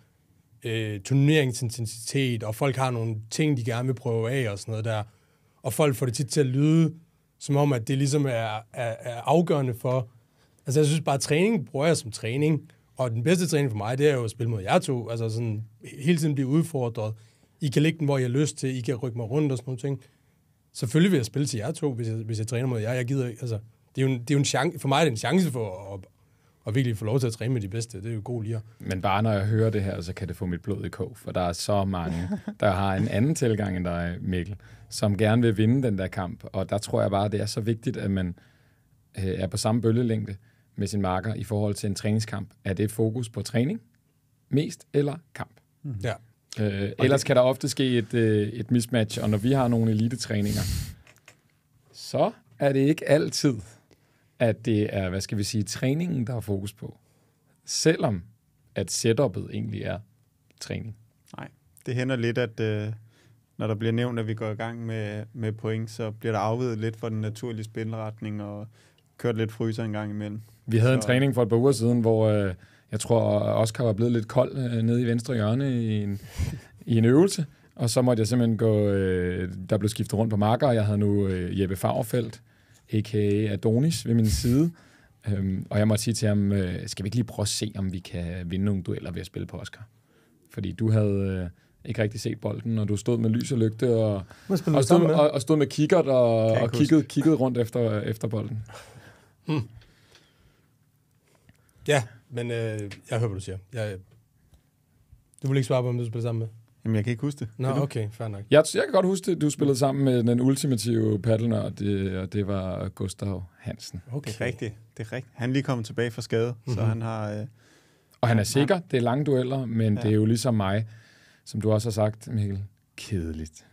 øh, turneringsintensitet, og folk har nogle ting, de gerne vil prøve af og sådan noget der. Og folk får det tit til at lyde, som om, at det ligesom er, er, er afgørende for, Altså, jeg synes bare, at træning bruger jeg som træning. Og den bedste træning for mig, det er jo at spille mod jer to. Altså sådan, hele tiden blive udfordret. I kan lægge den, hvor jeg har lyst til. I kan rykke mig rundt og sådan nogle ting. Selvfølgelig vil jeg spille til jer to, hvis jeg, hvis jeg træner mod jer. Jeg gider ikke, altså... Det er jo en, det er jo en chance, for mig er det en chance for at, at virkelig få lov til at træne med de bedste. Det er jo god lige. Men bare når jeg hører det her, så kan det få mit blod i kog, for der er så mange, der har en anden tilgang end dig, Mikkel, som gerne vil vinde den der kamp. Og der tror jeg bare, det er så vigtigt, at man øh, er på samme bølgelængde med sin marker i forhold til en træningskamp? Er det fokus på træning mest, eller kamp? Mm. Ja. Øh, ellers kan der ofte ske et, øh, et mismatch, og når vi har nogle elitetræninger, så er det ikke altid, at det er, hvad skal vi sige, træningen, der er fokus på. Selvom at setup'et egentlig er træning. Nej, det hænder lidt, at øh, når der bliver nævnt, at vi går i gang med, med point, så bliver der afvidet lidt for den naturlige spilretning og kørt lidt fryser en gang imellem. Vi havde så. en træning for et par uger siden, hvor øh, jeg tror, Oscar var blevet lidt kold øh, nede i venstre hjørne i en, i en øvelse. Og så måtte jeg simpelthen gå... Øh, der blev skiftet rundt på marker, og jeg havde nu øh, Jeppe Fagerfeldt, a.k.a. Adonis, ved min side. Øhm, og jeg måtte sige til ham, øh, skal vi ikke lige prøve at se, om vi kan vinde nogle dueller ved at spille på Oscar? Fordi du havde... Øh, ikke rigtig set bolden, og du stod med lys og lygte, og, og, stod, med, og, og stod med kikkert, og, og kiggede, kiggede rundt efter, efter bolden. Hmm. Ja, men øh, jeg hører, hvad du siger. Jeg, du vil ikke svare på, om du spiller sammen med? Jamen, jeg kan ikke huske det. Nå, okay, fair nok. Jeg, jeg kan godt huske det. Du spillede sammen med den ultimative paddler, og det, og det var Gustav Hansen. Okay. Det er rigtigt. Det er rigtigt. Han er lige kommet tilbage fra skade, mm-hmm. så mhm. han har... Øh, og han er sikker. Det er lange dueller, men ja. det er jo ligesom mig, som du også har sagt, Mikkel, kedeligt.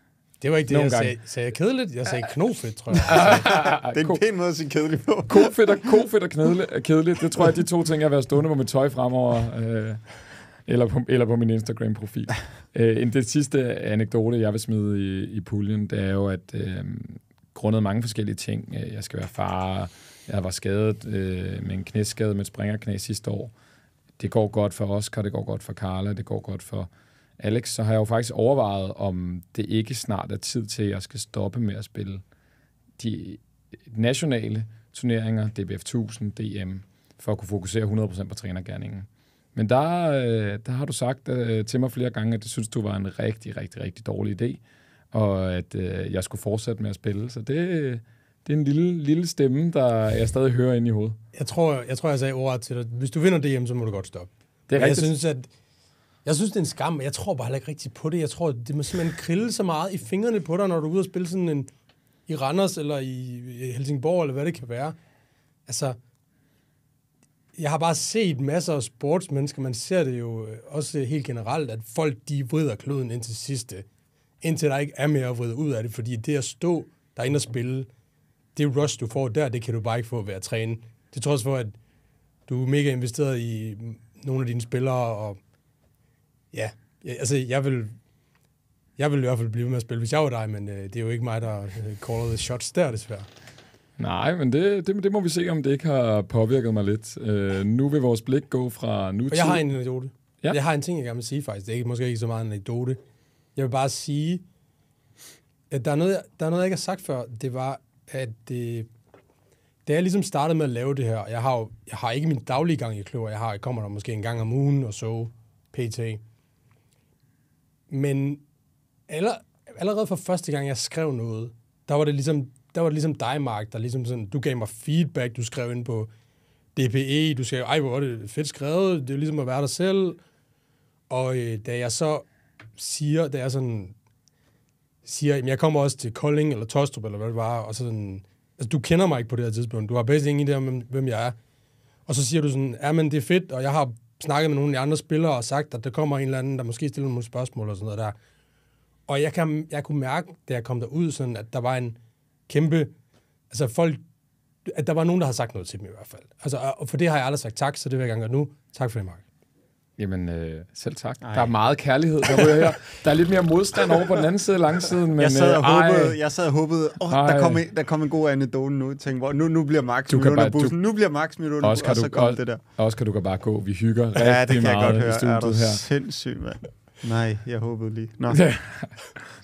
Det var ikke det, Nogle jeg gange. sagde. Sagde jeg kedeligt? Jeg sagde knofedt, tror jeg. det er en pæn måde at sige kedeligt på. kofedt og, kofedt og knedle, kedeligt, det tror jeg, de to ting, jeg har været stående på mit tøj fremover. Øh, eller, på, eller på min Instagram-profil. øh, det sidste anekdote, jeg vil smide i, i puljen, det er jo, at øh, grundet mange forskellige ting, øh, jeg skal være far, jeg var skadet øh, med en knæskade med et springerknæ sidste år. Det går godt for Oscar, det går godt for Carla, det går godt for Alex, så har jeg jo faktisk overvejet, om det ikke snart er tid til, at jeg skal stoppe med at spille de nationale turneringer, DBF 1000, DM, for at kunne fokusere 100% på trænergærningen. Men der, øh, der har du sagt øh, til mig flere gange, at det synes du var en rigtig, rigtig, rigtig dårlig idé, og at øh, jeg skulle fortsætte med at spille. Så det, det er en lille, lille stemme, der jeg stadig hører inde i hovedet. Jeg tror, jeg, tror, jeg sagde ordet til dig. Hvis du vinder DM, så må du godt stoppe. Det er Jeg synes, at jeg synes, det er en skam, jeg tror bare ikke rigtigt på det. Jeg tror, det må simpelthen krille så meget i fingrene på dig, når du er ude og spille sådan en i Randers eller i Helsingborg, eller hvad det kan være. Altså, jeg har bare set masser af sportsmennesker, man ser det jo øh, også helt generelt, at folk de vrider kloden ind til sidste, indtil der ikke er mere at vride ud af det, fordi det at stå derinde og spille, det rush, du får der, det kan du bare ikke få ved at træne. Det tror jeg for, at du er mega investeret i nogle af dine spillere, og Ja, altså jeg vil, jeg vil i hvert fald blive med at spille, hvis jeg var dig, men øh, det er jo ikke mig, der øh, caller the shots der, desværre. Nej, men det, det, det må vi se, om det ikke har påvirket mig lidt. Øh, nu vil vores blik gå fra nutid... Og jeg har en anekdote. Ja. Jeg har en ting, jeg gerne vil sige faktisk. Det er ikke, måske ikke så meget en anekdote. Jeg vil bare sige, at der er noget, der er noget jeg ikke har sagt før. Det var, at det, øh, da jeg ligesom startede med at lave det her, jeg har jo jeg har ikke min daglige gang i kløver. Jeg, har, jeg kommer der måske en gang om ugen og så pt. Men aller, allerede for første gang, jeg skrev noget, der var det ligesom, der var det ligesom dig, Mark, der ligesom sådan, du gav mig feedback, du skrev ind på DPE, du skrev, ej, hvor er det fedt skrevet, det er ligesom at være dig selv. Og øh, da jeg så siger, da jeg sådan siger, jamen, jeg kommer også til Kolding eller Tostrup, eller hvad det var, og så sådan, altså, du kender mig ikke på det her tidspunkt, du har bedst ingen idé om, hvem jeg er. Og så siger du sådan, ja, men det er fedt, og jeg har snakket med nogle af de andre spillere og sagt, at der kommer en eller anden, der måske stiller nogle spørgsmål og sådan noget der. Og jeg, kan, jeg kunne mærke, da jeg kom derud, sådan, at der var en kæmpe... Altså folk... At der var nogen, der havde sagt noget til dem i hvert fald. Altså, og for det har jeg aldrig sagt tak, så det vil jeg gerne gøre nu. Tak for det, Mark. Jamen, øh, selv tak. Ej. Der er meget kærlighed, der ryger her. Der er lidt mere modstand over på den anden side af langsiden. Men, jeg sad og øh, håbede, jeg sad og håbede oh, der, kom en, der kom en god anekdote nu. Tænk, tænkte, hvor, nu, nu bliver Max du under bare, bussen. Du, nu bliver Max smidt under bussen, og så kom og, det der. Oscar, du kan bare gå. Vi hygger rigtig det kan meget jeg godt høre. i studiet er du her. sindssyg, mand. Nej, jeg håbede lige. Nå. Ja.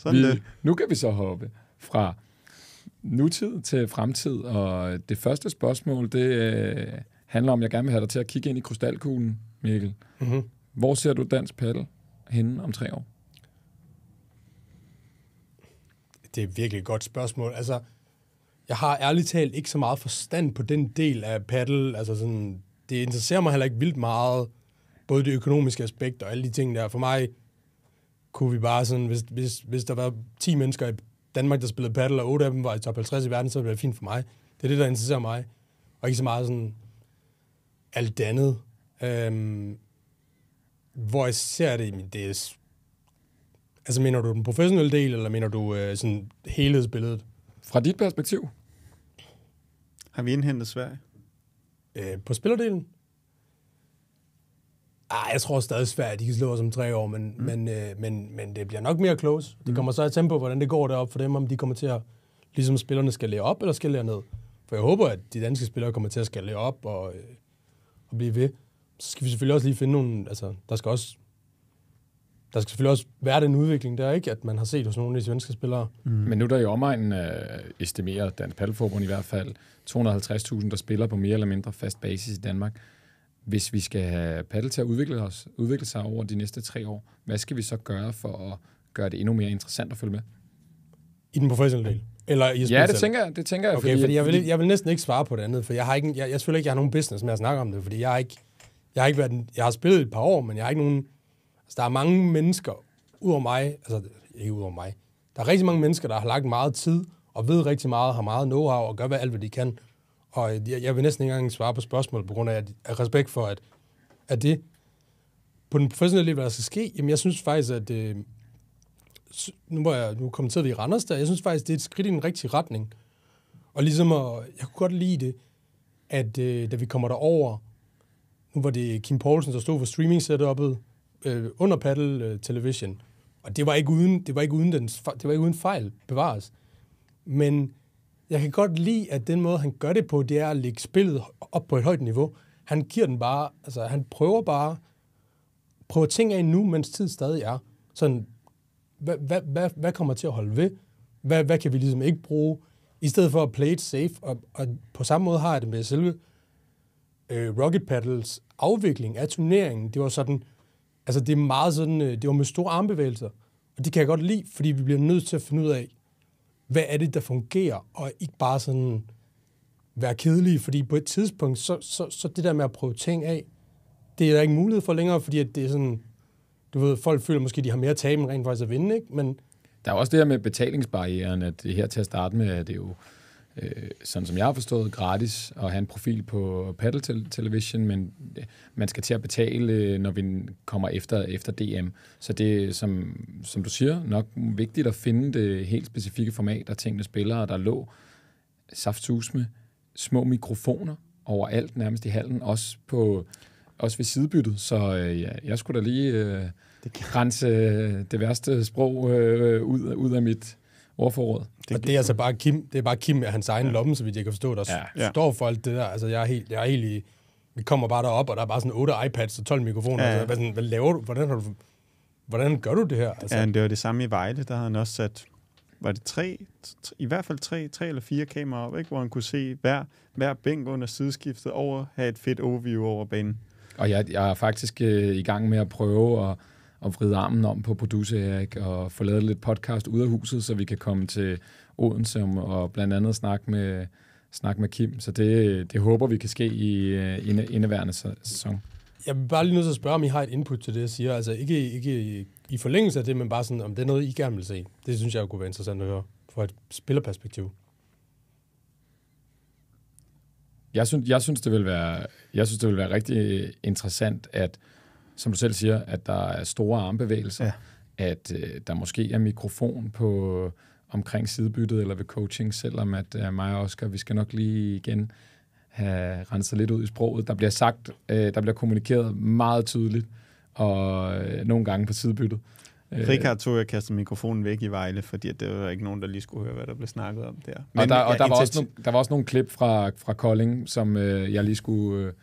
Sådan vi, det. Nu kan vi så hoppe fra nutid til fremtid. Og det første spørgsmål, det øh, handler om, at jeg gerne vil have dig til at kigge ind i krystalkuglen. Mikkel. Mm-hmm. Hvor ser du dansk paddle henne om tre år? Det er virkelig et godt spørgsmål. Altså, jeg har ærligt talt ikke så meget forstand på den del af paddle. Altså sådan, det interesserer mig heller ikke vildt meget, både det økonomiske aspekt og alle de ting der. For mig kunne vi bare sådan, hvis, hvis, hvis der var 10 mennesker i Danmark, der spillede paddle, og 8 af dem var i top 50 i verden, så ville det være fint for mig. Det er det, der interesserer mig. Og ikke så meget sådan alt det andet. Øhm, hvor jeg ser det i min DS. Altså, mener du den professionelle del, eller mener du øh, sådan helhedsbilledet? Fra dit perspektiv? Har vi indhentet Sverige? Øh, på spillerdelen? Ah, jeg tror stadig at de kan slå os om tre år, men, mm. men, øh, men, men det bliver nok mere close. Det mm. kommer mm. så et tempo, hvordan det går deroppe for dem, om de kommer til at, ligesom spillerne skal lære op eller skal lære ned. For jeg håber, at de danske spillere kommer til at skal lære op og, øh, og blive ved så skal vi selvfølgelig også lige finde nogle, altså der skal også, der skal selvfølgelig også være den udvikling der, ikke? At man har set hos nogle af de svenske spillere. Mm. Men nu der i omegnen øh, estimerer Dansk Paddelforbund i hvert fald 250.000, der spiller på mere eller mindre fast basis i Danmark. Hvis vi skal have paddel til at udvikle, os, udvikle sig over de næste tre år, hvad skal vi så gøre for at gøre det endnu mere interessant at følge med? I den professionelle del? Eller i ja, det tænker jeg. Det tænker jeg okay, fordi, fordi jeg, vil, jeg vil næsten ikke svare på det andet, for jeg har ikke, jeg, jeg jeg, ikke jeg har nogen business med at snakke om det, fordi jeg har ikke, jeg har, ikke været, jeg har spillet et par år, men jeg har ikke nogen... Altså, der er mange mennesker ud over mig, altså ikke ud over mig, der er rigtig mange mennesker, der har lagt meget tid og ved rigtig meget, har meget know-how og gør hvad, alt, hvad de kan. Og jeg, jeg vil næsten ikke engang svare på spørgsmål på grund af, at, af respekt for, at, at det på den professionelle hvad der skal ske, jamen jeg synes faktisk, at øh, nu, var jeg, nu kommenterede vi i Randers der, jeg synes faktisk, det er et skridt i den rigtige retning. Og ligesom, at, jeg kunne godt lide det, at øh, da vi kommer derover, nu var det Kim Poulsen, der stod for streaming setupet øh, under Paddle øh, Television. Og det var ikke uden, det var ikke uden, den, det var ikke uden fejl bevares. Men jeg kan godt lide, at den måde, han gør det på, det er at lægge spillet op på et højt niveau. Han giver den bare, altså han prøver bare, prøver ting af nu, mens tid stadig er. Sådan, hvad, hvad, hvad, hvad kommer til at holde ved? Hvad, hvad kan vi ligesom ikke bruge? I stedet for at play it safe, og, og på samme måde har jeg det med selve øh, Rocket Paddles afvikling af turneringen, det var sådan, altså det er meget sådan, øh, det var med store armbevægelser. Og det kan jeg godt lide, fordi vi bliver nødt til at finde ud af, hvad er det, der fungerer, og ikke bare sådan være kedelige, fordi på et tidspunkt, så, så, så det der med at prøve ting af, det er der ikke mulighed for længere, fordi at det er sådan, du ved, folk føler måske, at de har mere at tabe, end rent faktisk at vinde, ikke? Men, der er også det her med betalingsbarrieren, at det her til at starte med, at det jo øh, sådan som jeg har forstået, gratis at have en profil på Paddle Television, men øh, man skal til at betale, øh, når vi kommer efter, efter DM. Så det er, som, som du siger, nok vigtigt at finde det helt specifikke format, der tingene spiller, og der lå med små mikrofoner overalt, nærmest i hallen, også på også ved sidebyttet, så øh, ja, jeg skulle da lige øh, det kan... rense øh, det værste sprog øh, ud, ud af mit ordforråd. Det, og det er altså bare Kim, det er bare Kim med hans egen ja. lomme, så vidt jeg kan forstå, der ja. står for alt det der. Altså, jeg er helt, jeg er helt i, vi kommer bare derop, og der er bare sådan otte iPads og 12 mikrofoner. Ja. så, altså, hvad, sådan, hvad laver du? Hvordan, har du? hvordan gør du det her? Altså, ja, det var det samme i Vejle, der havde han også sat var det tre, i hvert fald tre, tre eller fire kameraer op, ikke? hvor han kunne se hver, hver bænk under sideskiftet over, have et fedt overview over banen. Og jeg, jeg er faktisk øh, i gang med at prøve at at vride armen om på producer Erik og få lavet lidt podcast ud af huset, så vi kan komme til Odense og blandt andet snakke med, snakke med Kim. Så det, det håber vi kan ske i øh, inde, indeværende sæson. Jeg vil bare lige nødt til at spørge, om I har et input til det, jeg siger. Altså ikke, ikke i forlængelse af det, men bare sådan, om det er noget, I gerne vil se. Det synes jeg kunne være interessant at høre fra et spillerperspektiv. Jeg synes, jeg synes, det vil være, jeg synes, det vil være rigtig øh, interessant at som du selv siger, at der er store armbevægelser, ja. at øh, der måske er mikrofon på omkring sidebyttet eller ved coaching, selvom at øh, mig og Oscar, vi skal nok lige igen have renset lidt ud i sproget. Der bliver sagt, øh, der bliver kommunikeret meget tydeligt, og øh, nogle gange på sidebyttet. Øh, Rikard tog jeg kastede mikrofonen væk i Vejle, fordi der var ikke nogen, der lige skulle høre, hvad der blev snakket om der. Men, og der, og ja, var, også nogle, der var også nogle klip fra, fra Kolding, som øh, jeg lige skulle... Øh,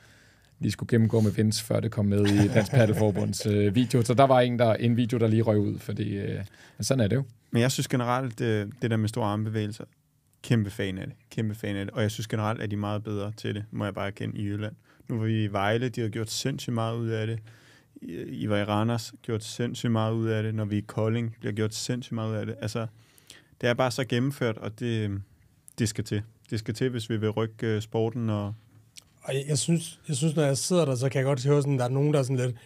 lige skulle gennemgå med Vince, før det kom med i Dansk Paddelforbunds øh, video. Så der var en, der, en video, der lige røg ud, fordi øh, sådan er det jo. Men jeg synes generelt, det, øh, det der med store armbevægelser, kæmpe fan af det. Kæmpe fan af det. Og jeg synes generelt, at de er meget bedre til det, må jeg bare erkende, i Jylland. Nu var vi i Vejle, de har gjort sindssygt meget ud af det. I var i Randers, gjort sindssygt meget ud af det. Når vi er i Kolding, har gjort sindssygt meget ud af det. Altså, det er bare så gennemført, og det, det skal til. Det skal til, hvis vi vil rykke øh, sporten og og jeg, jeg, synes, jeg synes, når jeg sidder der, så kan jeg godt høre, sådan, der er nogen, der er sådan lidt,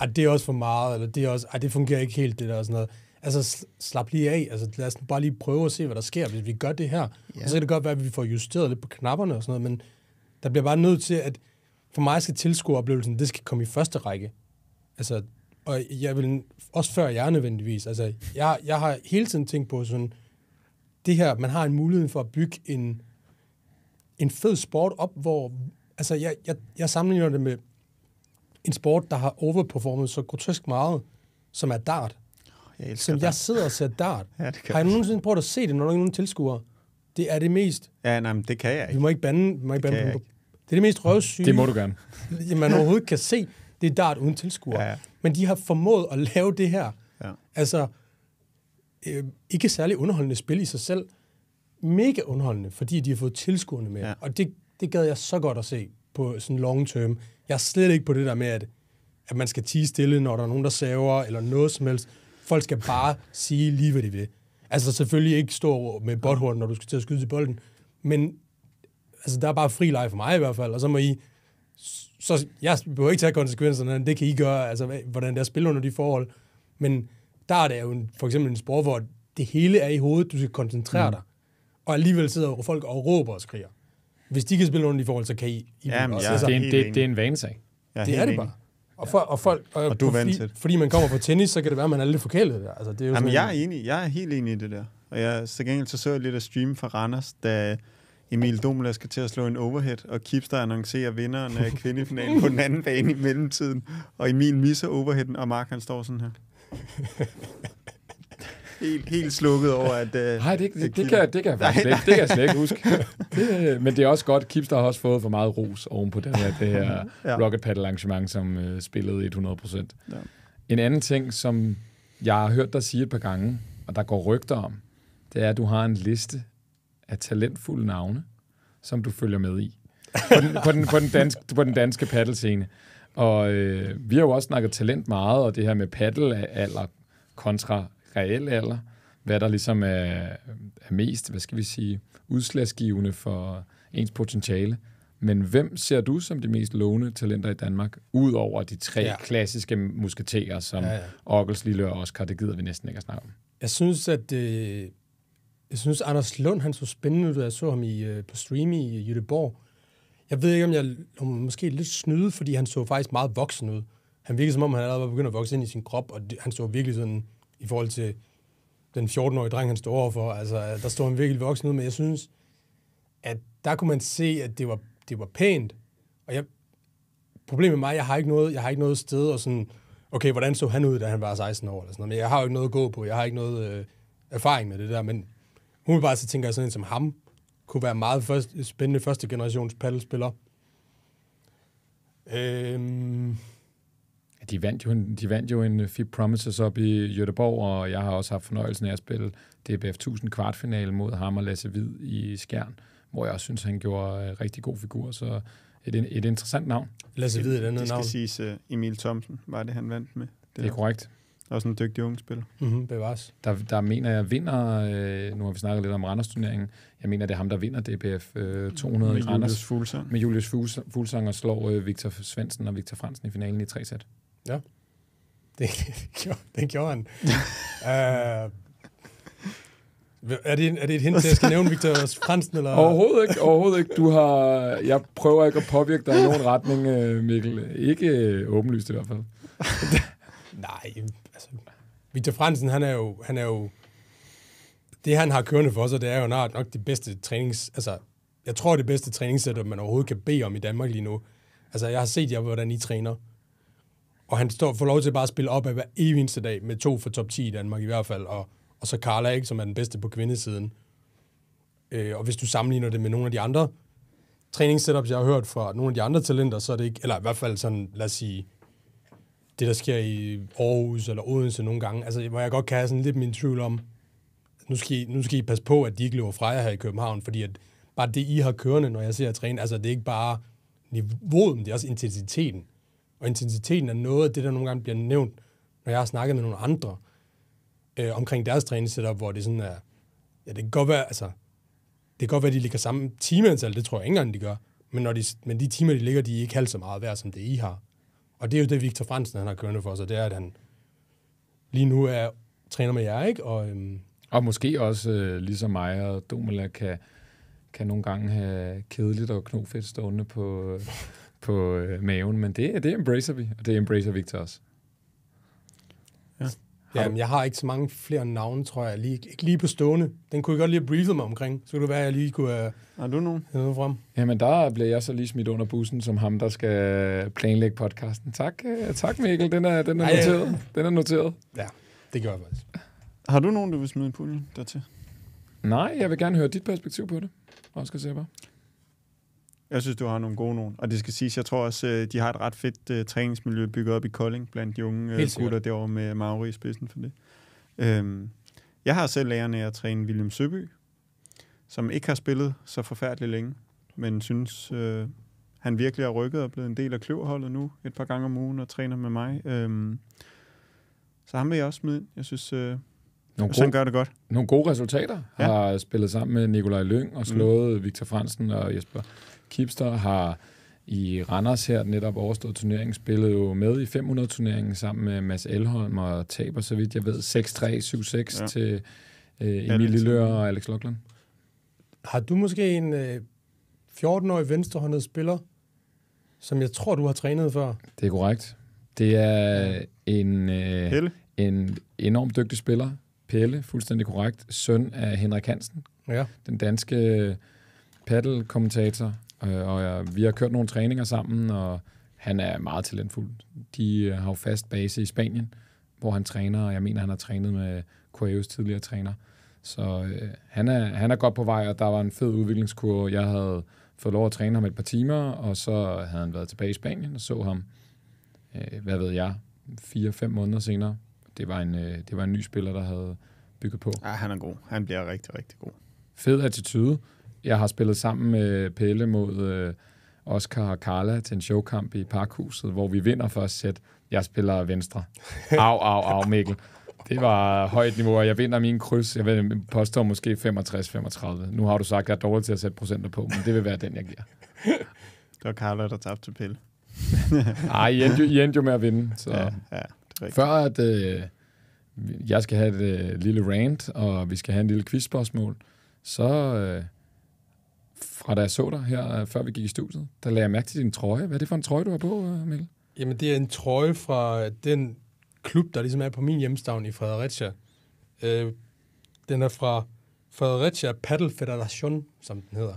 at det er også for meget, eller det, er også, det fungerer ikke helt, det der og sådan noget. Altså, slap lige af. Altså, lad os bare lige prøve at se, hvad der sker, hvis vi gør det her. Ja. Og så kan det godt være, at vi får justeret lidt på knapperne og sådan noget, men der bliver bare nødt til, at for mig skal tilskueroplevelsen, det skal komme i første række. Altså, og jeg vil også før jeg nødvendigvis. Altså, jeg, jeg har hele tiden tænkt på sådan, det her, man har en mulighed for at bygge en, en fed sport op, hvor altså jeg, jeg, jeg sammenligner det med en sport, der har overperformet så grotesk meget, som er dart. Jeg som dart. jeg sidder og ser dart. ja, det kan har jeg nogensinde prøvet at se det, når der er nogen tilskuere? Det er det mest... Ja, nej, men det kan jeg ikke. Vi må ikke bande, må ikke det bande det er det mest røvsyge. Det må du gerne. man overhovedet kan se, det er dart uden tilskuere. Ja, ja. Men de har formået at lave det her. Ja. Altså, øh, ikke særlig underholdende spil i sig selv. Mega underholdende, fordi de har fået tilskuerne med. Ja. Og det det gad jeg så godt at se på sådan long term. Jeg er slet ikke på det der med, at, at man skal tige stille, når der er nogen, der saver, eller noget som helst. Folk skal bare sige lige, hvad de vil. Altså selvfølgelig ikke stå med botthorn, når du skal til at skyde til bolden, men altså, der er bare fri leg for mig i hvert fald, og så må I, så jeg behøver ikke tage konsekvenserne, det kan I gøre, altså hvordan der spiller under de forhold, men der er det jo en, for eksempel en sport, hvor det hele er i hovedet, du skal koncentrere mm. dig, og alligevel sidder folk og råber og skriger hvis de kan spille under de forhold, så kan I. I Jamen, også. ja, altså, det, er en, det, det er en vanesag. Ja, det er det bare. Og, for, og folk, og, og du er fordi, fordi man kommer fra tennis, så kan det være, at man er lidt forkælet. Altså, det er jo Jamen, jeg, er enig, jeg er helt enig i det der. Og jeg, så gengæld så så jeg lidt af stream fra Randers, da Emil Domelas skal til at slå en overhead, og Kipster annoncerer vinderen af kvindefinalen på den anden bane i mellemtiden. Og Emil misser overheaden, og Mark han står sådan her. helt, helt slukket over, at... Uh, Nej, det, det, det, kan, det, kan jeg faktisk det kan jeg slet ikke huske. det, øh, men det er også godt, Kipster har også fået for meget ros oven på det her, det her ja. Rocket Paddle arrangement, som uh, spillede 100%. Ja. En anden ting, som jeg har hørt dig sige et par gange, og der går rygter om, det er, at du har en liste af talentfulde navne, som du følger med i. På den, på den, på den, danske, på den danske paddelscene. Og øh, vi har jo også snakket talent meget, og det her med paddelalder kontra reelle alder, hvad der ligesom er, er mest, hvad skal vi sige, udslagsgivende for ens potentiale. Men hvem ser du som de mest lovende talenter i Danmark, ud over de tre ja. klassiske musketerer, som ja, ja. Ockels, Lille og Oscar, det gider vi næsten ikke at snakke om? Jeg synes, at øh, jeg synes, Anders Lund, han så spændende ud, da jeg så ham i, øh, på stream i Jødeborg. Øh, jeg ved ikke, om jeg om måske lidt snyde, fordi han så faktisk meget voksen ud. Han virkede, som om han allerede var begyndt at vokse ind i sin krop, og det, han så virkelig sådan i forhold til den 14-årige dreng, han står overfor. Altså, der står han virkelig voksen ud, men jeg synes, at der kunne man se, at det var, det var pænt. Og jeg, problemet med mig, jeg har ikke noget, jeg har ikke noget sted og sådan, okay, hvordan så han ud, da han var 16 år? Eller sådan noget. Men jeg har jo ikke noget at gå på, jeg har ikke noget øh, erfaring med det der, men umiddelbart så tænker jeg sådan en som ham, kunne være meget første, spændende første generations paddelspiller. Øhm de vandt jo en, de vandt jo en øh, FIB Promises op i Göteborg, og jeg har også haft fornøjelsen af at spille DBF 1000 kvartfinale mod ham og Lasse Hvid i Skjern, hvor jeg også synes, han gjorde en øh, rigtig god figur, så et, et interessant navn. Lasse Hvid er et andet navn. Det skal navn. siges uh, Emil Thomsen, var det han vandt med. Det, det er der. korrekt. Også en dygtig ung spiller. Mm-hmm, bevares. Der, der mener jeg vinder, øh, nu har vi snakket lidt om Randers-turneringen, jeg mener, det er ham, der vinder DBF øh, 200 med Randers. Julius Fuglsang. Med Julius Fuglsang og slår øh, Victor Svendsen og Victor Fransen i finalen i tre sæt. Ja, det, gjorde, det gjorde han. uh, er det, er det et hint til, at jeg skal nævne Victor Fransen? Eller? Overhovedet ikke. Overhovedet ikke. Du har, jeg prøver ikke at påvirke dig i nogen retning, øh, Mikkel. Ikke øh, åbenlyst i hvert fald. Nej, altså, Victor Fransen, han er jo, han er jo, det han har kørende for sig, det er jo nok det bedste trænings, altså, jeg tror det bedste træningssæt, man overhovedet kan bede om i Danmark lige nu. Altså, jeg har set jer, hvordan I træner og han står, får lov til bare at spille op af hver eneste dag med to for top 10 i Danmark i hvert fald, og, og så Carla, ikke, som er den bedste på kvindesiden. Øh, og hvis du sammenligner det med nogle af de andre træningssetups, jeg har hørt fra nogle af de andre talenter, så er det ikke, eller i hvert fald sådan, lad os sige, det, der sker i Aarhus eller Odense nogle gange, altså, hvor jeg godt kan have sådan lidt min tvivl om, nu skal, I, nu skal I passe på, at de ikke løber fra jer her i København, fordi at bare det, I har kørende, når jeg ser jer træne, altså det er ikke bare niveauet, men det er også intensiteten. Og intensiteten er noget af det, der nogle gange bliver nævnt, når jeg har snakket med nogle andre øh, omkring deres træningssetup, hvor det sådan er, ja, det kan godt være, altså, det kan godt være, de ligger samme timeantal, det tror jeg ikke engang, de gør, men, når de, men de timer, de ligger, de er ikke halvt så meget værd, som det I har. Og det er jo det, Victor Fransen, han har kørende for sig, det er, at han lige nu er træner med jer, ikke? Og, øhm, og måske også, øh, ligesom mig og Domela, kan, kan nogle gange have kedeligt og knofedt stående på, på øh, maven, men det, det embracer vi, og det embracer Victor også. Ja. Har Jamen, jeg har ikke så mange flere navne, tror jeg. Lige, ikke lige på stående. Den kunne jeg godt lige have mig omkring. Så kunne det være, at jeg lige kunne... Uh, har du nogen? Noget frem. Jamen, der bliver jeg så lige smidt under bussen, som ham, der skal planlægge podcasten. Tak, uh, tak Mikkel. Den er, den er Ej, noteret. Ja. Den er noteret. Ja, det gør jeg faktisk. Har du nogen, du vil smide i puljen dertil? Nej, jeg vil gerne høre dit perspektiv på det, Oscar Sepper. Jeg synes, du har nogle gode nogen. Og det skal siges, jeg tror også, øh, de har et ret fedt uh, træningsmiljø bygget op i Kolding blandt de unge uh, gutter derovre med Mauri i spidsen for det. Um, jeg har selv lærerne at træne William Søby, som ikke har spillet så forfærdeligt længe, men synes, uh, han virkelig har rykket og blevet en del af kløverholdet nu et par gange om ugen og træner med mig. Um, så ham vil jeg også smide ind. Jeg synes, øh, nogle gode, gør det godt. Nogle gode resultater. Ja. Har spillet sammen med Nikolaj Lyng og mm. slået mm. Victor Fransen og Jesper Kipster har i Randers her netop overstået turneringen, spillede jo med i 500-turneringen sammen med Mads Elholm og taber, så vidt jeg ved, 6-3, 7-6 ja. til øh, Emil Lillør og Alex Lokland. Har du måske en øh, 14-årig venstrehåndet spiller, som jeg tror, du har trænet før? Det er korrekt. Det er en, øh, en enormt dygtig spiller, Pelle, fuldstændig korrekt, søn af Henrik Hansen, ja. den danske paddle-kommentator, øh, og jeg, øh, vi har kørt nogle træninger sammen, og han er meget talentfuld. De øh, har jo fast base i Spanien, hvor han træner, og jeg mener, han har trænet med Correos tidligere træner. Så øh, han, er, han er godt på vej, og der var en fed udviklingskurve. Jeg havde fået lov at træne ham et par timer, og så havde han været tilbage i Spanien og så ham, øh, hvad ved jeg, fire-fem måneder senere. Det var, en, øh, det var en ny spiller, der havde bygget på. Ja, han er god. Han bliver rigtig, rigtig god. Fed attitude jeg har spillet sammen med Pelle mod øh, Oscar og Carla til en showkamp i Parkhuset, hvor vi vinder første sæt. Jeg spiller venstre. Au, au, au, Mikkel. Det var højt niveau, og jeg vinder min kryds. Jeg ved, påstår måske 65-35. Nu har du sagt, at jeg er dårlig til at sætte procenter på, men det vil være den, jeg giver. det var Carla, der tabte til Pelle. Ej, I endte, jo, I endte jo med at vinde. Så. Ja, ja, det er Før at øh, jeg skal have et øh, lille rant, og vi skal have en lille quizspørgsmål, så... Øh, fra da jeg så dig her, øh, før vi gik i studiet, der lagde jeg mærke til din trøje. Hvad er det for en trøje, du har på, øh, Mikkel? Jamen, det er en trøje fra den klub, der ligesom er på min hjemstavn i Fredericia. Øh, den er fra Fredericia Paddle Federation, som den hedder.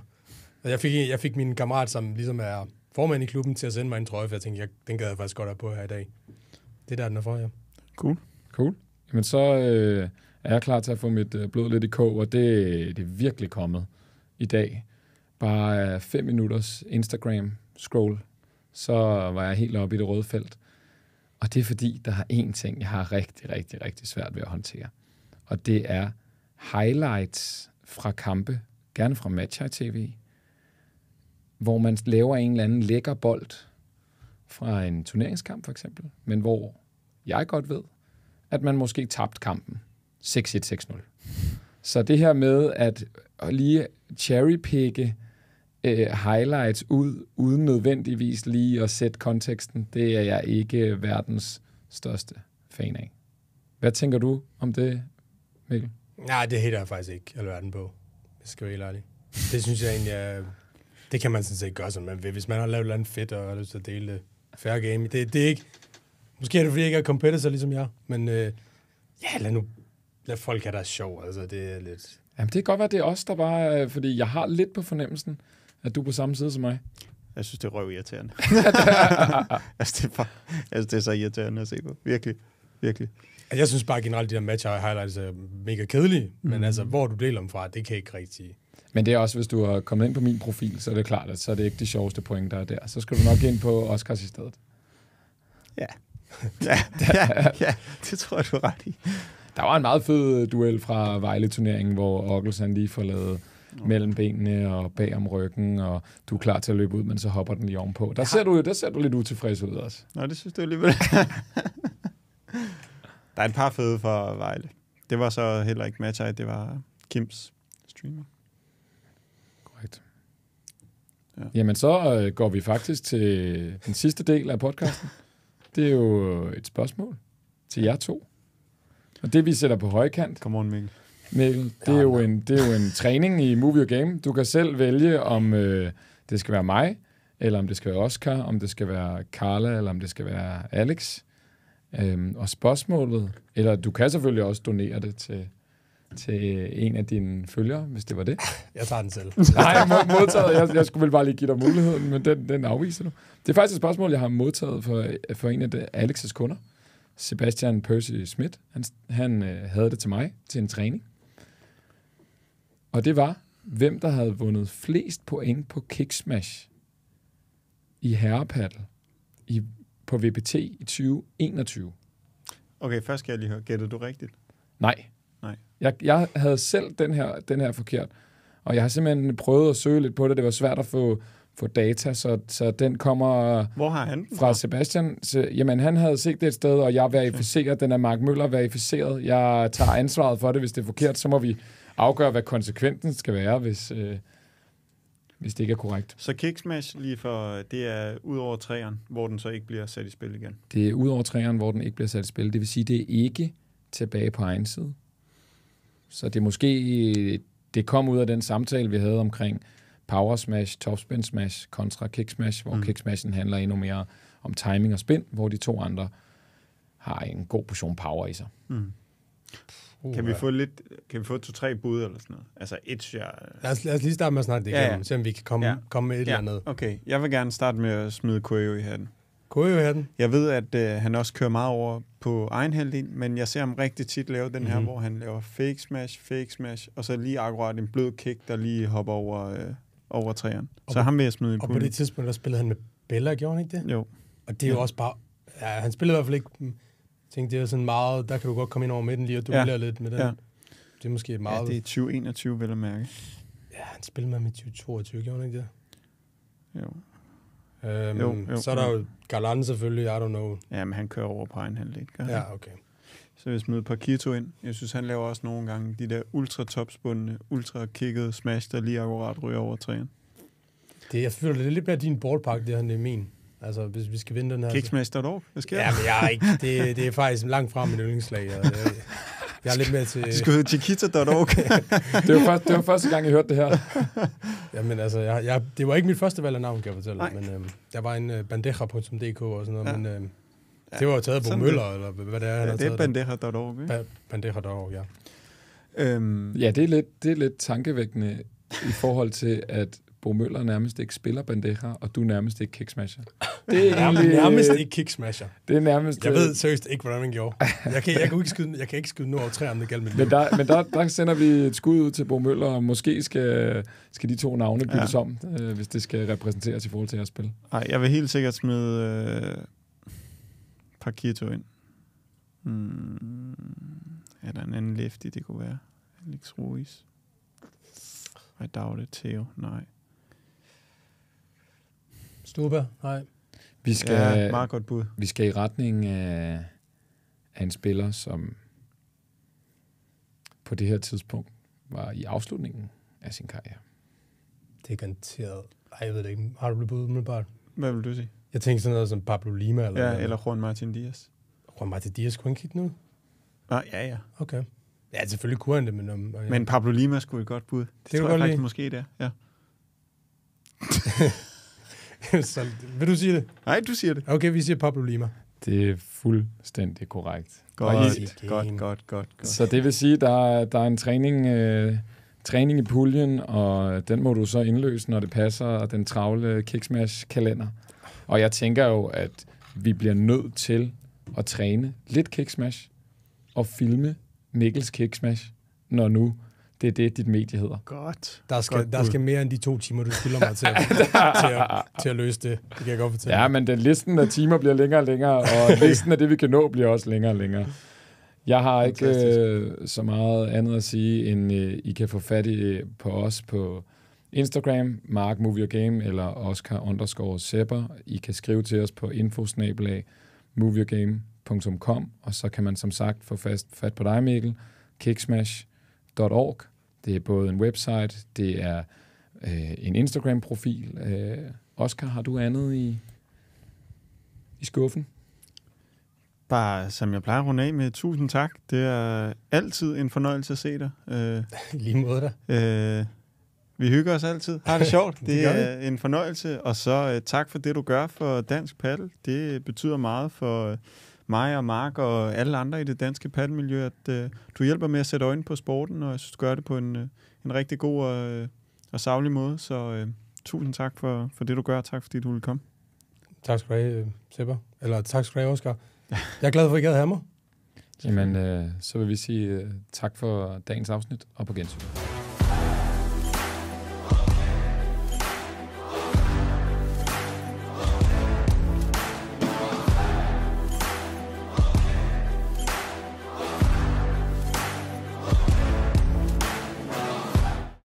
Og jeg fik, jeg fik min kammerat, som ligesom er formand i klubben, til at sende mig en trøje, for jeg tænkte, jeg, den gad jeg faktisk godt have på her i dag. Det er der, den er for, ja. Cool. Cool. Jamen, så øh, er jeg klar til at få mit øh, blod lidt i kog, og det, det er virkelig kommet i dag bare 5 øh, minutters Instagram-scroll, så var jeg helt oppe i det røde felt. Og det er fordi, der er én ting, jeg har rigtig, rigtig, rigtig svært ved at håndtere. Og det er highlights fra kampe, gerne fra match TV, hvor man laver en eller anden lækker bold fra en turneringskamp for eksempel, men hvor jeg godt ved, at man måske tabte kampen 6-1-6-0. Så det her med at lige cherrypicke øh, highlights ud, uden nødvendigvis lige at sætte konteksten. Det er jeg ikke verdens største fan af. Hvad tænker du om det, Mikkel? Nej, det hedder jeg faktisk ikke alverden på. Det skal være helt Det synes jeg egentlig, er, det kan man sådan set gøre, som man vil. Hvis man har lavet noget fedt og har lyst til at dele det, fair game. Det, det er ikke... Måske er det, fordi jeg ikke er competitor, ligesom jeg. Men øh, ja, lad nu... Lad folk have deres sjov, altså. Det er lidt... Jamen, det kan godt være, det er os, der bare... Fordi jeg har lidt på fornemmelsen, at du er på samme side som mig. Jeg synes, det er røvirriterende. altså, det er bare, altså, det er så irriterende at se på. Virkelig, virkelig. Altså, jeg synes bare generelt, at de her matcher og highlights er mega kedelige, mm. men mhm. altså, hvor du deler dem fra, det kan ikke rigtig... Men det er også, hvis du har kommet ind på min profil, så er det klart, at så er det ikke de sjoveste point, der er der. Så skal du nok ind på Oscars i stedet. Ja. ja, ja, ja, det tror jeg, du er ret i. Der var en meget fed duel fra Vejle-turneringen, hvor Ockels han lige får lavet mellem benene og bag om ryggen, og du er klar til at løbe ud, men så hopper den lige ovenpå. Der ser du, der ser du lidt utilfreds ud også. Nå, det synes du alligevel. der er et par fede for Vejle. Det var så heller ikke match det var Kims streamer. Korrekt. Ja. Jamen, så øh, går vi faktisk til den sidste del af podcasten. Det er jo et spørgsmål til jer to. Og det, vi sætter på højkant... Come on, Mikkel. Mikkel, det er, jo en, det er jo en træning i Movie og Game. Du kan selv vælge, om øh, det skal være mig, eller om det skal være Oscar, om det skal være Carla, eller om det skal være Alex. Øhm, og spørgsmålet, eller du kan selvfølgelig også donere det til, til øh, en af dine følgere, hvis det var det. Jeg tager den selv. Nej, jeg modtager, modtaget. Jeg, jeg skulle vel bare lige give dig muligheden, men den, den afviser du. Det er faktisk et spørgsmål, jeg har modtaget for, for en af de, Alex's kunder, Sebastian Percy Schmidt. Han, han øh, havde det til mig til en træning. Og det var, hvem der havde vundet flest point på Kicksmash i herrepaddel i, på VPT i 2021. Okay, først skal jeg lige høre, gættede du rigtigt? Nej. Nej. Jeg, jeg havde selv den her, den her forkert, og jeg har simpelthen prøvet at søge lidt på det. Det var svært at få, få data, så, så den kommer Hvor har han fra? fra Sebastian. Så, jamen, han havde set det et sted, og jeg verificerer, okay. den er Mark Møller verificeret. Jeg tager ansvaret for det, hvis det er forkert, så må vi afgøre, hvad konsekvensen skal være, hvis, øh, hvis det ikke er korrekt. Så kicksmash lige for, det er ud over træerne, hvor den så ikke bliver sat i spil igen? Det er ud over træerne, hvor den ikke bliver sat i spil. Det vil sige, det er ikke tilbage på egen side. Så det er måske, det kom ud af den samtale, vi havde omkring power smash, topspin smash kontra kick smash, hvor mm. kick smashen handler endnu mere om timing og spin, hvor de to andre har en god portion power i sig. Mm. Uh, kan vi få lidt, kan vi få to-tre bud eller sådan noget? Altså et jeg... Lad os, lad os lige starte med at snakke det igennem, ja, ja. se om vi kan komme, ja. komme med et ja. eller andet. Okay, jeg vil gerne starte med at smide Kueo i hatten. Kueo i hatten? Jeg ved, at øh, han også kører meget over på egen halvdelen, men jeg ser ham rigtig tit lave den her, mm. hvor han laver fake smash, fake smash, og så lige akkurat en blød kick, der lige hopper over, øh, over træerne. Og så på, ham vil jeg smide i Og på det tidspunkt, der spillede han med Bella, gjorde han ikke det? Jo. Og det er jo ja. også bare... Ja, han spillede i hvert fald ikke tænkte, det er sådan meget, der kan du godt komme ind over midten lige og duellere ja. lidt med den. Ja. Det er måske meget... Ja, det er 2021, vil jeg mærke. Ja, han spillede med med 2022, gjorde han ikke det? Jo. Øhm, jo, jo, så er der jo Galan selvfølgelig, I don't know. Ja, men han kører over på egen lidt, gør Ja, okay. Så hvis vi smide Parkito ind. Jeg synes, han laver også nogle gange de der ultra topspundne, ultra kickede smash, der lige akkurat ryger over træen. Det, jeg føler, det er lidt mere din ballpark, det han er min. Altså, hvis vi skal vinde den her... Kicksmaster dog? Hvad sker ja, men jeg er ikke... Det, det er faktisk langt i min yndlingslag. Jeg, jeg er lidt mere til... Det skulle hedde Chiquita.org. det, var første, det var første gang, jeg hørte det her. Jamen altså, jeg, jeg, det var ikke mit første valg af navn, kan jeg fortælle. Nej. Men øh, der var en øh, bandeja.dk og sådan noget, ja. men Øh, det var taget på Møller, eller hvad det er, han ja, det er bandeja.org, ikke? Ba- bandeja.org, ja. Øhm. Ja, det er lidt, det er lidt tankevækkende i forhold til, at Bo Møller nærmest ikke spiller Bandeja, og du nærmest ikke kicksmasher. Det er egentlig, nærmest ikke kicksmasher. Det er nærmest... Jeg ved øh, seriøst ikke, hvordan man gjorde. Jeg kan, jeg kan, ikke, skyde, jeg kan ikke skyde nu over træerne, det galt Men, der, men der, der sender vi et skud ud til Bo Møller, og måske skal, skal de to navne byttes ja. om, øh, hvis det skal repræsenteres i forhold til at spille. Nej, jeg vil helt sikkert smide øh, Pakito ind. Hmm. Er der en anden lefty, det kunne være? Alex Ruiz. I doubt it, Theo. Nej. Stuba, nej. Vi skal, ja, meget godt bud. Vi skal i retning af, af en spiller, som på det her tidspunkt var i afslutningen af sin karriere. Det er garanteret. Ej, jeg ved det ikke. Har du blevet umiddelbart? Hvad vil du sige? Jeg tænker sådan noget som Pablo Lima. Eller ja, noget. eller Juan Martin Diaz. Juan Martin Diaz kunne han kigge nu? Nej, ah, ja, ja. Okay. Ja, selvfølgelig kunne han det, men... Om, ja. Men Pablo Lima skulle et godt bud. Det, det tror jeg faktisk lige. måske, det er. Ja. så, vil du sige det? Nej, du siger det. Okay, vi siger Pablo Lima. Det er fuldstændig korrekt. Godt, godt, godt, godt, godt. Så det vil sige, der der er en træning, øh, træning i puljen, og den må du så indløse, når det passer, den travle Kicksmash-kalender. Og jeg tænker jo, at vi bliver nødt til at træne lidt Kicksmash og filme Mikkels Kicksmash, når nu det er det, dit medie hedder. Godt. Der skal, Godt. der skal mere end de to timer, du skylder mig til at, til, at, til at løse det. Det kan jeg godt fortælle. Ja, men den listen af timer bliver længere og længere, og listen af det, vi kan nå, bliver også længere og længere. Jeg har ikke øh, så meget andet at sige, end øh, I kan få fat i øh, på os på Instagram, Mark Movie Game eller Oscar underscore Sepper. I kan skrive til os på infosnabelag movieogame.com, og så kan man som sagt få fast fat på dig, Mikkel, Kicksmash, www.ecom.org. Det er både en website, det er øh, en Instagram-profil. Øh, Oscar, har du andet i, i skuffen? Bare som jeg plejer at runde af med, tusind tak. Det er altid en fornøjelse at se dig. Øh, Lige mod dig. Øh, vi hygger os altid. Har det sjovt. det, er en fornøjelse. Og så øh, tak for det, du gør for Dansk Paddle. Det betyder meget for... Øh, mig og Mark og alle andre i det danske paddelmiljø, at øh, du hjælper med at sætte øjne på sporten, og jeg synes, du gør det på en, øh, en rigtig god og, øh, og savlig måde. Så øh, tusind tak for, for det, du gør, og tak fordi du ville komme. Tak skal du have, øh, Sepper. Eller tak skal du have, Oscar. Jeg er glad for, at I gad have mig. Jamen, øh, så vil vi sige øh, tak for dagens afsnit, og på gensyn.